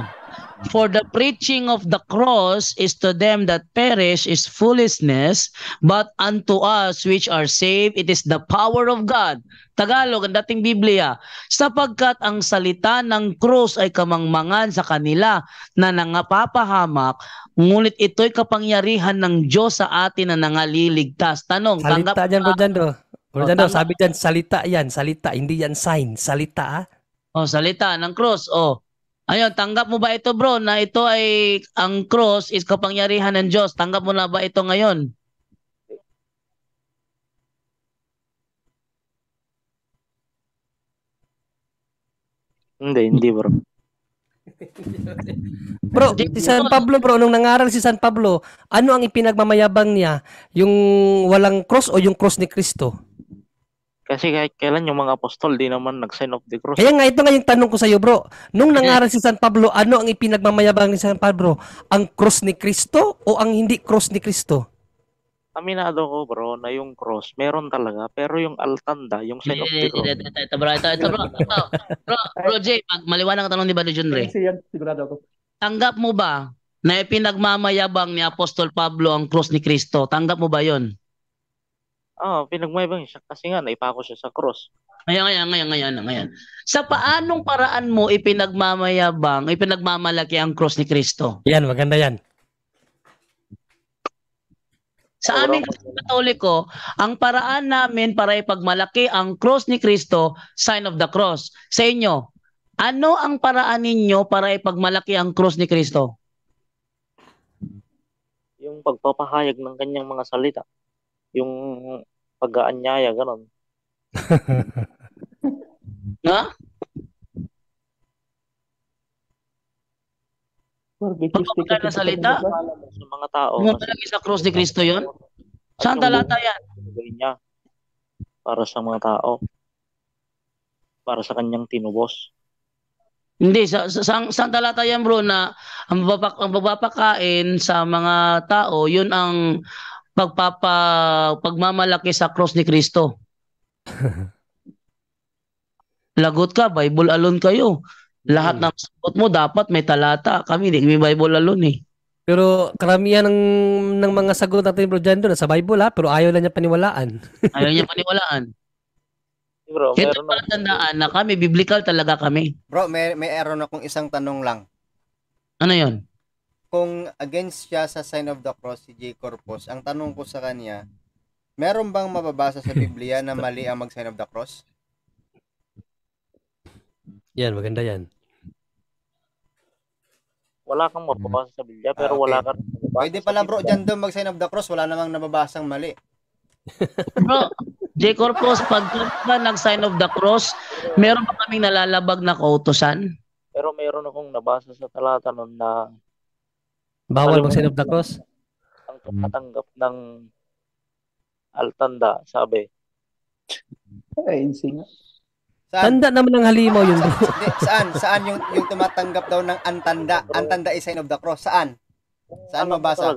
Speaker 1: For the preaching of the cross is to them that perish is foolishness, but unto us which are saved, it is the power of God. Tagalog, ang dating Biblia. Sapagkat ang salita ng cross ay kamangmangan sa kanila na nangapapahamak, ngunit ito'y kapangyarihan ng Diyos sa atin na nangaliligtas. Tanong, salita tanggap dyan, Bro Jando. Oh, sabi dyan, salita yan, salita, hindi yan sign, salita ah. Oh, salita ng cross. Oh, Ayun, tanggap mo ba ito bro na ito ay ang cross is kapangyarihan ng Diyos? Tanggap mo na ba ito ngayon?
Speaker 2: Hindi, hindi bro. [laughs]
Speaker 4: bro,
Speaker 3: si San Pablo bro, nung nangaral si San Pablo, ano ang ipinagmamayabang niya? Yung walang cross o yung cross ni Kristo?
Speaker 2: Kasi kahit kailan yung mga apostol di naman nag-sign of the cross. Kaya
Speaker 3: nga ito nga yung tanong ko sa iyo, bro. Nung nangaral si San Pablo, ano ang ipinagmamayabang ni San Pablo? Ang cross ni Kristo o ang hindi cross ni Kristo?
Speaker 2: Aminado ko, bro, na yung cross meron talaga, pero yung altanda, yung sign of the eh, cross. Ito, ito, ito, bro, ito, ito, bro. Ito,
Speaker 1: bro, bro, Jay, maliwanag ang tanong ni Balo John Sigurado ako. Tanggap mo ba na ipinagmamayabang ni Apostol Pablo ang cross ni Kristo? Tanggap mo ba yon?
Speaker 2: Oo, oh, ah, pinagmaybang siya kasi nga naipako siya sa cross.
Speaker 1: Ngayon, ngayon, ngayon, ngayon, ngayon. Sa paanong paraan mo ipinagmamayabang, ipinagmamalaki ang cross ni Kristo? Yan, maganda yan. Sa aming Katoliko, ang paraan namin para ipagmalaki ang cross ni Kristo, sign of the cross. Sa inyo, ano ang paraan ninyo para ipagmalaki ang cross ni Kristo?
Speaker 2: Yung pagpapahayag ng kanyang mga salita yung pag-aanyaya, ganun.
Speaker 3: [laughs]
Speaker 1: ha?
Speaker 2: Pagpapunta na salita? Sa mga tao. Yung talaga sa cross ni Cristo yon?
Speaker 1: Saan talata
Speaker 2: yan? Niya para sa mga tao. Para sa kanyang tinubos.
Speaker 1: Hindi, sa, sa, saan, talata yan bro na ang, babapak, ang babapakain sa mga tao, yun ang pagpapa pagmamalaki sa cross ni Kristo. [laughs] Lagot ka, Bible alone kayo. Lahat hmm. ng sagot mo dapat may talata. Kami hindi may Bible alone eh. Pero karamihan ng ng mga sagot natin bro dyan doon sa Bible ha, ah, pero ayaw lang niya paniwalaan. [laughs] ayaw niya paniwalaan.
Speaker 4: Bro, Kaya meron pala tandaan na kami, biblical
Speaker 1: talaga kami.
Speaker 4: Bro, may, may error na kung isang tanong lang. Ano yon? kung against siya sa sign of the cross si J. Corpus, ang tanong ko sa kanya, meron bang mababasa sa Biblia na mali ang mag-sign of the cross?
Speaker 3: Yan, maganda yan.
Speaker 4: Wala kang mababasa sa Biblia, pero ah, okay. wala kang mababasa Pwede pala bro, dyan doon mag-sign of the cross, wala namang nababasang mali. [laughs] bro, J. Corpus, pag ba nag-sign of the cross, meron
Speaker 1: ba kaming nalalabag na kautosan?
Speaker 2: Pero meron akong nabasa sa talata nun na Bawal mag-sign of the cross? Ang tumatanggap ng Altanda, sabi. Ay,
Speaker 4: nga.
Speaker 3: Saan? Tanda naman ng halimaw yun. Hindi,
Speaker 4: saan? Saan yung, yung tumatanggap daw ng antanda? Antanda is sign of the cross. Saan? Saan mabasa?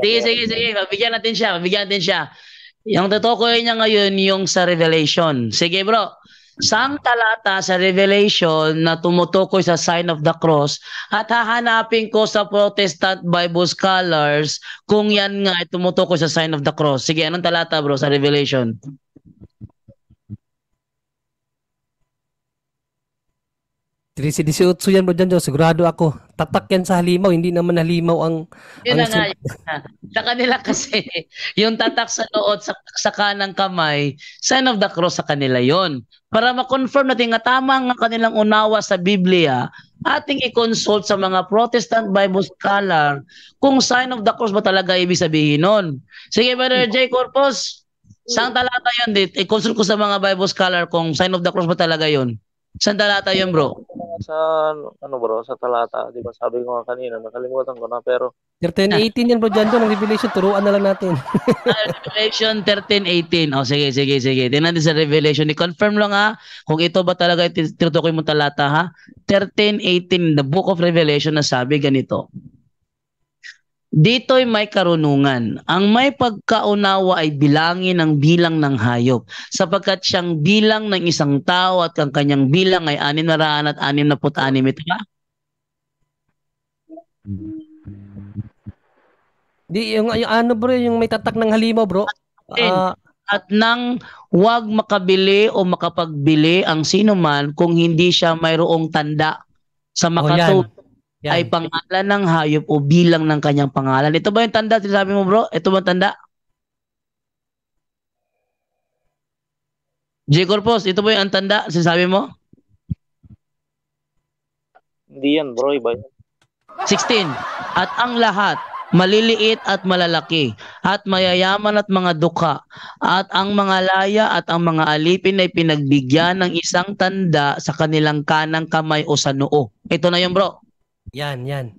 Speaker 4: Sige, sige, sige. Mabigyan natin siya. Mabigyan natin siya.
Speaker 1: Yung tutukoy niya ngayon yung sa Revelation. Sige bro, Saang talata sa Revelation na tumutukoy sa sign of the cross at hahanapin ko sa Protestant Bible scholars kung yan nga ay tumutukoy sa sign of the cross. Sige, anong talata bro sa Revelation?
Speaker 3: 13 yan bro Janjo, sigurado ako. Tatak yan sa halimaw, hindi
Speaker 1: naman halimaw ang... Yun ang na nga, Sa kanila kasi, yung tatak sa noot, sa, sa kanang kamay, sign of the cross sa kanila yon Para ma-confirm natin nga tama nga kanilang unawa sa Biblia, ating i-consult sa mga Protestant Bible scholar kung sign of the cross ba talaga ibig sabihin nun. Sige, Brother J. Corpus, saan talata yun? I-consult ko sa mga Bible scholar kung sign of the cross ba talaga yun. Saan talata yun, bro?
Speaker 2: sa ano bro, sa talata, 'di ba? Sabi ko nga kanina, nakalimutan ko na pero
Speaker 3: 13:18 ah. yan bro Jando ng Revelation, turuan na lang natin. [laughs]
Speaker 2: Ah, revelation
Speaker 1: 13:18. Oh sige, sige, sige. Tingnan natin sa Revelation. I-confirm lang ha ah, kung ito ba talaga tinutukoy mong talata ha. 13:18 the book of Revelation na sabi ganito. Dito'y may karunungan. Ang may pagkaunawa ay bilangin ang bilang ng hayop, sapagkat siyang bilang ng isang tao at ang kanyang bilang ay 600 at 66 ito ba? Di, yung, yung ano bro, yung may tatak ng halimaw bro. Uh, at nang wag makabili o makapagbili ang sino man kung hindi siya mayroong tanda sa oh, makatulong yan. ay pangalan ng hayop o bilang ng kanyang pangalan. Ito ba yung tanda? Sinasabi mo bro? Ito ba yung tanda? J. Corpus, ito ba yung tanda? Sinasabi mo?
Speaker 2: Hindi yan bro, iba yan.
Speaker 1: 16. At ang lahat, maliliit at malalaki, at mayayaman at mga duka, at ang mga laya at ang mga alipin ay pinagbigyan ng isang tanda sa kanilang kanang kamay o sa noo. Ito na yun bro. Yan, yan.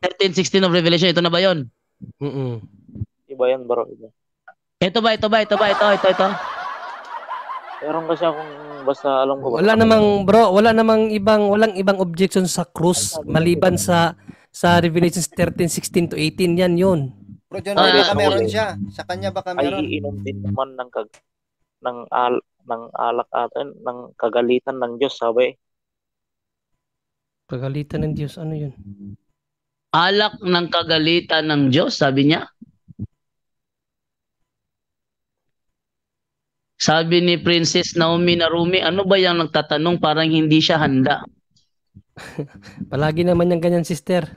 Speaker 1: 13.16 of Revelation, ito na ba yun? Mm-mm.
Speaker 2: Iba yan, bro. Iba. Ito ba, ito ba, ito ba, ito, ito, ito? Meron kasi akong basta alam ko. Wala namang bro,
Speaker 3: wala namang ibang walang ibang objection sa cross maliban sa sa Revelations 13, 16 to 18 yan yun.
Speaker 2: Bro, John, ah, baka meron siya. Sa kanya baka meron. Ay, iinom din naman ng kag ng al ng alak atin eh, ng kagalitan ng Diyos, sabi.
Speaker 1: Kagalitan ng Diyos, ano yun? Alak ng kagalitan ng Diyos, sabi niya. Sabi ni Princess Naomi Narumi, ano ba yung nagtatanong parang hindi siya handa?
Speaker 3: [laughs] Palagi naman yung ganyan, sister.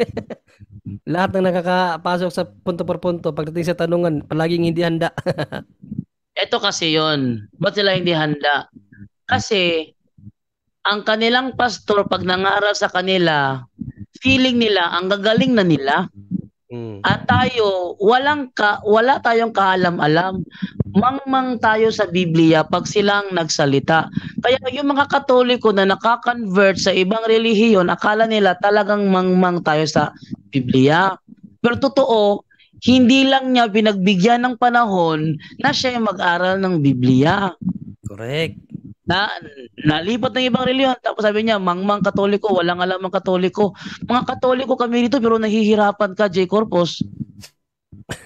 Speaker 3: [laughs] Lahat ng nakakapasok sa punto por punto, pagdating
Speaker 1: sa tanungan, palaging hindi handa. Ito [laughs] kasi yon Ba't sila hindi handa? Kasi ang kanilang pastor pag nangaral sa kanila, feeling nila ang gagaling na nila. Mm. At tayo, walang ka, wala tayong kaalam-alam. Mangmang tayo sa Biblia pag silang nagsalita. Kaya yung mga Katoliko na nakakonvert sa ibang relihiyon, akala nila talagang mangmang tayo sa Biblia. Pero totoo, hindi lang niya binagbigyan ng panahon na siya mag-aral ng Biblia. Correct na nalipat ng ibang reliyon. Tapos sabi niya, mangmang katoliko, walang alam ang katoliko. Mga katoliko kami dito pero nahihirapan ka, J. Corpus.
Speaker 3: [laughs]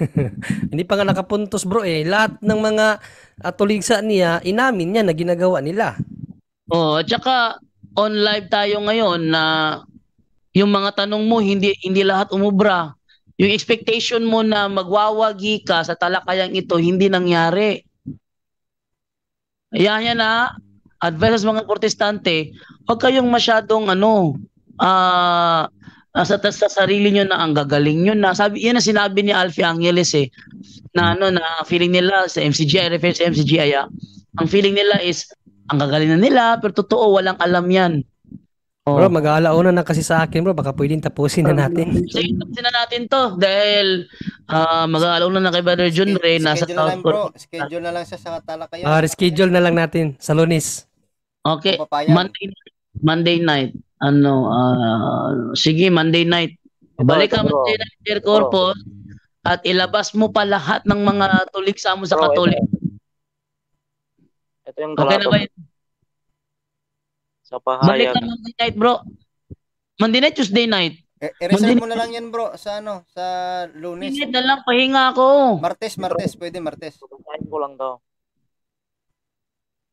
Speaker 3: Hindi pa nga nakapuntos bro eh. Lahat ng mga atuligsa niya, inamin niya na ginagawa
Speaker 1: nila. Oh, at saka on live tayo ngayon na yung mga tanong mo hindi hindi lahat umubra. Yung expectation mo na magwawagi ka sa talakayang ito hindi nangyari. Ayan yan na, ah advice sa mga protestante, huwag kayong masyadong ano, ah, uh, sa, sa sarili niyo na ang gagaling niyo na. Sabi, yan ang sinabi ni Alfie Angeles eh, na ano, na feeling nila sa MCGI, reference sa MCGI, ah, ang feeling nila is, ang gagaling na nila, pero totoo, walang alam yan. Oh. Bro,
Speaker 3: mag-aalauna na kasi sa akin bro, baka pwedeng tapusin na natin. Sige,
Speaker 1: tapusin na natin to dahil uh, mag-aalauna na kay Brother John Ray. Nasa schedule na lang bro,
Speaker 4: schedule na lang siya sa katala kayo. Uh, ah,
Speaker 1: reschedule na lang natin sa lunis. Okay. Monday, Monday night. Ano, uh, sige, Monday night. Balik ka Monday night, dear Corpus. At ilabas mo pa lahat ng mga tuligsa mo sa katolik. Ito yung okay na ba yun?
Speaker 2: Sa pahayag. Balik ka Monday
Speaker 1: night, bro. Monday night, Tuesday night. E, i-reserve mo na lang
Speaker 4: yan, bro, sa ano, sa lunes. Hindi na lang,
Speaker 1: pahinga ako. Martes,
Speaker 2: martes, pwede martes. Pagkain ko lang daw.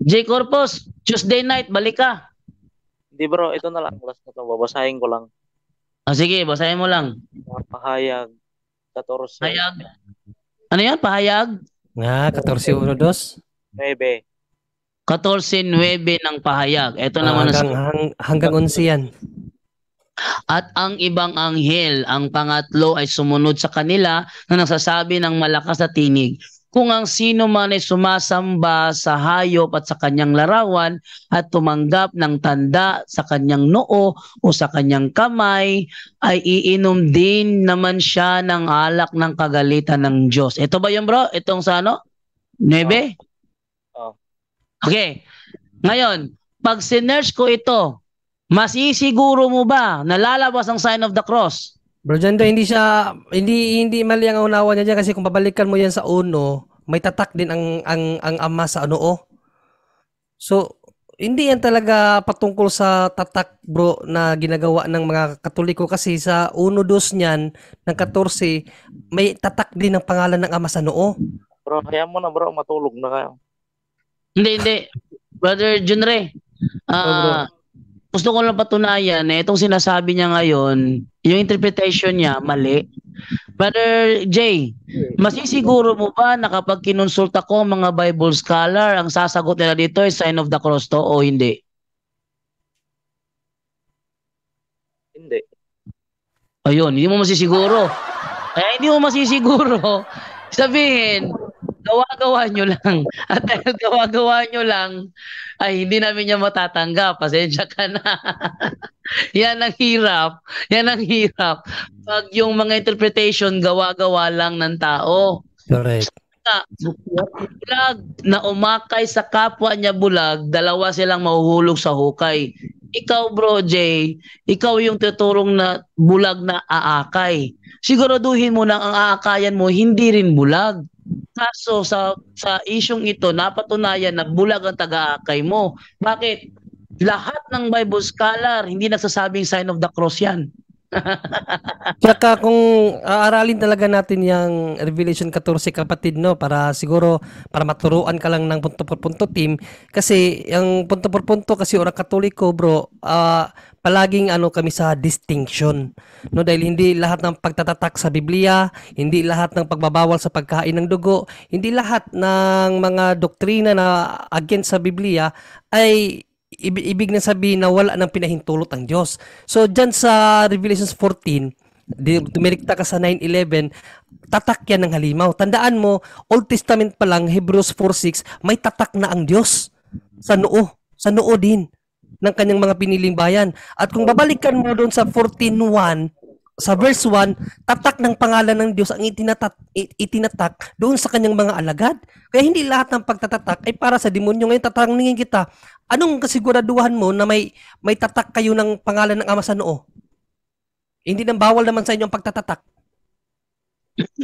Speaker 2: J. Corpus, Tuesday night, balik ka. Hindi bro, ito na lang. Last na to. Babasahin ko lang.
Speaker 1: Ah, sige, basahin mo lang.
Speaker 2: Pahayag. 14. Pahayag.
Speaker 1: Ano yan? Pahayag? Nga, 14.1.2. 9. 14.9 ng pahayag. Ito naman hanggang, na hanggang 11 yan. At ang ibang anghel, ang pangatlo ay sumunod sa kanila na nagsasabi ng malakas na tinig kung ang sino man ay sumasamba sa hayop at sa kanyang larawan at tumanggap ng tanda sa kanyang noo o sa kanyang kamay, ay iinom din naman siya ng alak ng kagalitan ng Diyos. Ito ba yun bro? Itong sa ano? 9? Oh. Okay. Ngayon, pag sinerge ko ito, masisiguro mo ba na lalabas ang sign of the cross? Bro Jando, hindi siya hindi hindi mali ang unawa niya dyan kasi kung babalikan
Speaker 3: mo yan sa uno, may tatak din ang ang ang ama sa ano oh. So, hindi yan talaga patungkol sa tatak bro na ginagawa ng mga Katoliko kasi sa uno dos niyan ng 14 may tatak din ang pangalan ng
Speaker 1: ama sa noo.
Speaker 2: Bro, kaya mo na bro matulog na kayo.
Speaker 1: Hindi, hindi. Brother Junre, ah uh, oh, gusto ko lang patunayan eh, itong sinasabi niya ngayon, yung interpretation niya mali. Brother Jay, masisiguro mo ba na kapag kinonsulta ko mga Bible scholar, ang sasagot nila dito is sign of the cross to o hindi? Hindi. Ayun, hindi mo masisiguro. Eh, hindi mo masisiguro. Sabihin, gawa-gawa nyo lang. [laughs] At dahil gawa-gawa nyo lang, ay hindi namin niya matatanggap. Pasensya ka na. [laughs] Yan ang hirap. Yan ang hirap. Pag yung mga interpretation, gawa-gawa lang ng tao. Correct. Na, bulag na umakay sa kapwa niya bulag, dalawa silang mahuhulog sa hukay. Ikaw bro Jay, ikaw yung tuturong na bulag na aakay. Siguraduhin mo na ang aakayan mo hindi rin bulag. Kaso sa sa isyung ito, napatunayan na bulag ang taga-akay mo. Bakit? Lahat ng Bible scholar, hindi nagsasabing sign of the cross yan.
Speaker 3: [laughs] Tsaka kung aaralin talaga natin yung Revelation 14 kapatid no para siguro para maturuan ka lang ng punto por punto team kasi yung punto por punto kasi ora Katoliko bro uh, palaging ano kami sa distinction no dahil hindi lahat ng pagtatatak sa Biblia, hindi lahat ng pagbabawal sa pagkain ng dugo, hindi lahat ng mga doktrina na against sa Biblia ay ibig, ibig na sabihin na wala nang pinahintulot ang Diyos. So diyan sa Revelations 14, dumirikta ka sa 9.11, 11 tatakyan ng halimaw. Tandaan mo, Old Testament pa lang, Hebrews 4.6, may tatak na ang Diyos sa noo, sa noo din ng kanyang mga piniling bayan. At kung babalikan mo doon sa 14.1, sa verse 1, tatak ng pangalan ng Diyos ang itinatak, itinatak doon sa kanyang mga alagad. Kaya hindi lahat ng pagtatatak ay para sa demonyo. Ngayon tatanungin kita, Anong kasiguraduhan mo na may, may tatak kayo ng pangalan ng ama sa noo? Hindi nang bawal naman sa inyo ang pagtatatak. [clears throat]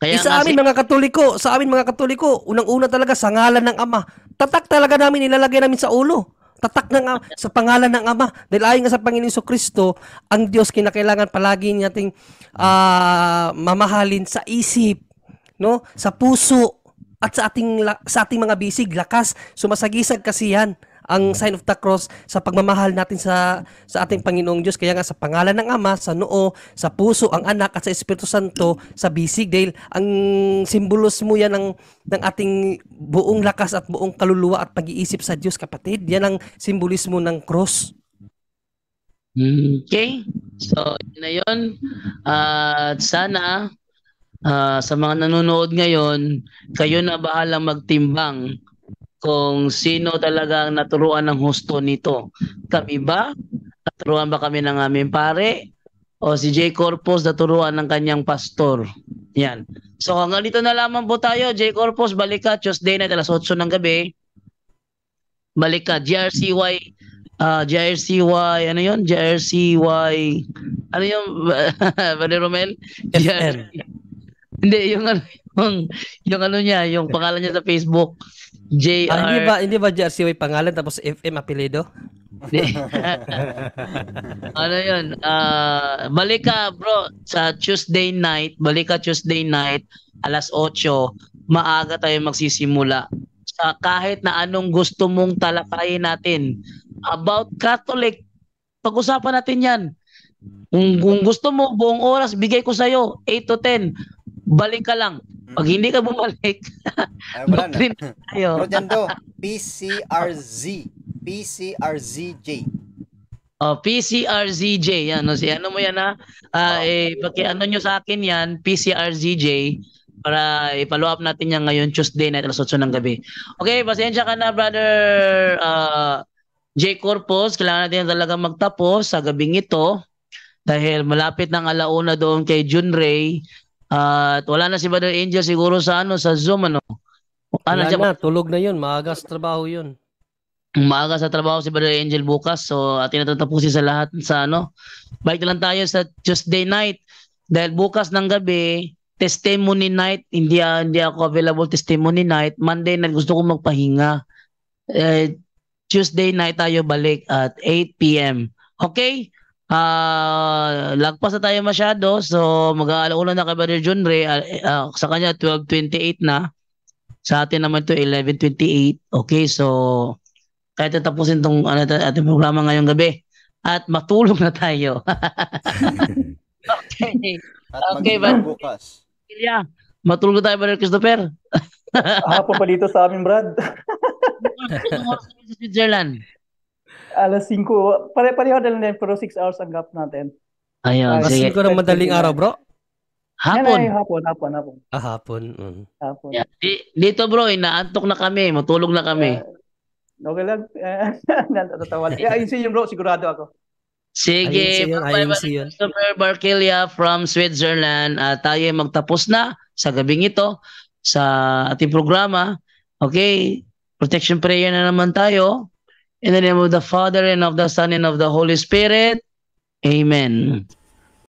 Speaker 3: Kaya eh, sa amin si... mga katoliko, sa amin mga katoliko, unang-una talaga sa ngalan ng ama. Tatak talaga namin ilalagay namin sa ulo. Tatak ng [clears throat] sa pangalan ng ama. Dahil ayon nga sa Panginoon so Kristo, ang Diyos kinakailangan palagi nating uh, ah, mamahalin sa isip, no? Sa puso, at sa ating sa ating mga bisig, lakas, sumasagisag kasi 'yan ang sign of the cross sa pagmamahal natin sa sa ating Panginoong Diyos. Kaya nga sa pangalan ng Ama, sa noo, sa puso, ang anak at sa Espiritu Santo, sa bisig dahil ang simbolos mo yan ng ng ating buong lakas at buong kaluluwa at pag-iisip sa Diyos, kapatid. Yan ang simbolismo ng cross.
Speaker 1: Okay. So, yun na yun. At uh, sana Uh, sa mga nanonood ngayon, kayo na bahalang magtimbang kung sino talaga ang naturuan ng husto nito. Kami ba? Naturuan ba kami ng aming pare? O si J. Corpus naturuan ng kanyang pastor? Yan. So hanggang dito na lamang po tayo. J. Corpus, balik ka Tuesday night alas 8 ng gabi. Balik ka. GRCY uh, ah, JRCY, ano yun? JRCY, ano yung, [laughs] Valerie Romel? JRCY. Hindi, yung ano, yung, yung ano niya, yung pangalan niya sa Facebook. JR. Ah, hindi ba,
Speaker 3: hindi ba JRC may pangalan tapos FM apelido?
Speaker 1: ano yun? Uh, balik ka, bro, sa Tuesday night, balik ka Tuesday night, alas 8, maaga tayo magsisimula. Sa kahit na anong gusto mong talakayin natin about Catholic, pag-usapan natin yan. Kung, kung gusto mo, buong oras, bigay ko sa'yo, 8 to 10 balik ka lang. Pag mm. hindi ka bumalik, [laughs] Ay, wala na. tayo.
Speaker 4: Rodendo, PCRZ. PCRZJ.
Speaker 1: Oh, PCRZJ. Yan, no? si ano mo yan ha? Uh, oh. eh, paki ano nyo sa akin yan, PCRZJ para i up natin yan ngayon Tuesday night alas 8 ng gabi. Okay, pasensya ka na brother uh, J. Corpus. Kailangan natin talaga magtapos sa gabing ito dahil malapit ng alauna doon kay June Ray at wala na si Brother Angel siguro sa ano sa Zoom ano. Ano na,
Speaker 3: tulog na 'yon, maaga sa trabaho 'yon.
Speaker 1: Maaga sa trabaho si Brother Angel bukas. So atin natatapusin sa lahat sa ano. Balik lang tayo sa Tuesday night dahil bukas ng gabi testimony night, hindi ah, hindi ako available testimony night. Monday night gusto kong magpahinga. Eh, Tuesday night tayo balik at 8 p.m. Okay? Ah, uh, lagpas na tayo masyado. So, mag-aalauna na kay Brother John Ray. Uh, sa kanya, 12.28 na. Sa atin naman to 11.28. Okay, so, kahit tapusin tong ano, ating programa ngayong gabi. At matulog na tayo.
Speaker 4: okay. At okay, but, bukas. Yeah.
Speaker 1: Matulog na tayo, Brother Christopher. Hapon pa dito sa amin, Brad.
Speaker 5: Switzerland alas 5. Pare-pareho na lang pero 6 hours ang gap natin.
Speaker 1: Ayun.
Speaker 3: Alas 5 ng madaling araw, bro?
Speaker 5: Hapon. ay, hapon, hapon,
Speaker 3: hapon.
Speaker 1: Ah, hapon. Mm. Hapon. Yeah. dito bro, inaantok eh, na kami. Matulog na kami. Uh,
Speaker 5: okay lang. [laughs] Natatawa. yeah, ayun siya bro. Sigurado ako.
Speaker 1: Sige. Ayun siya from Switzerland. Uh, tayo ay magtapos na sa gabing ito sa ating programa. Okay. Protection prayer na naman tayo. In the name of the Father, and of the Son, and of the Holy Spirit. Amen.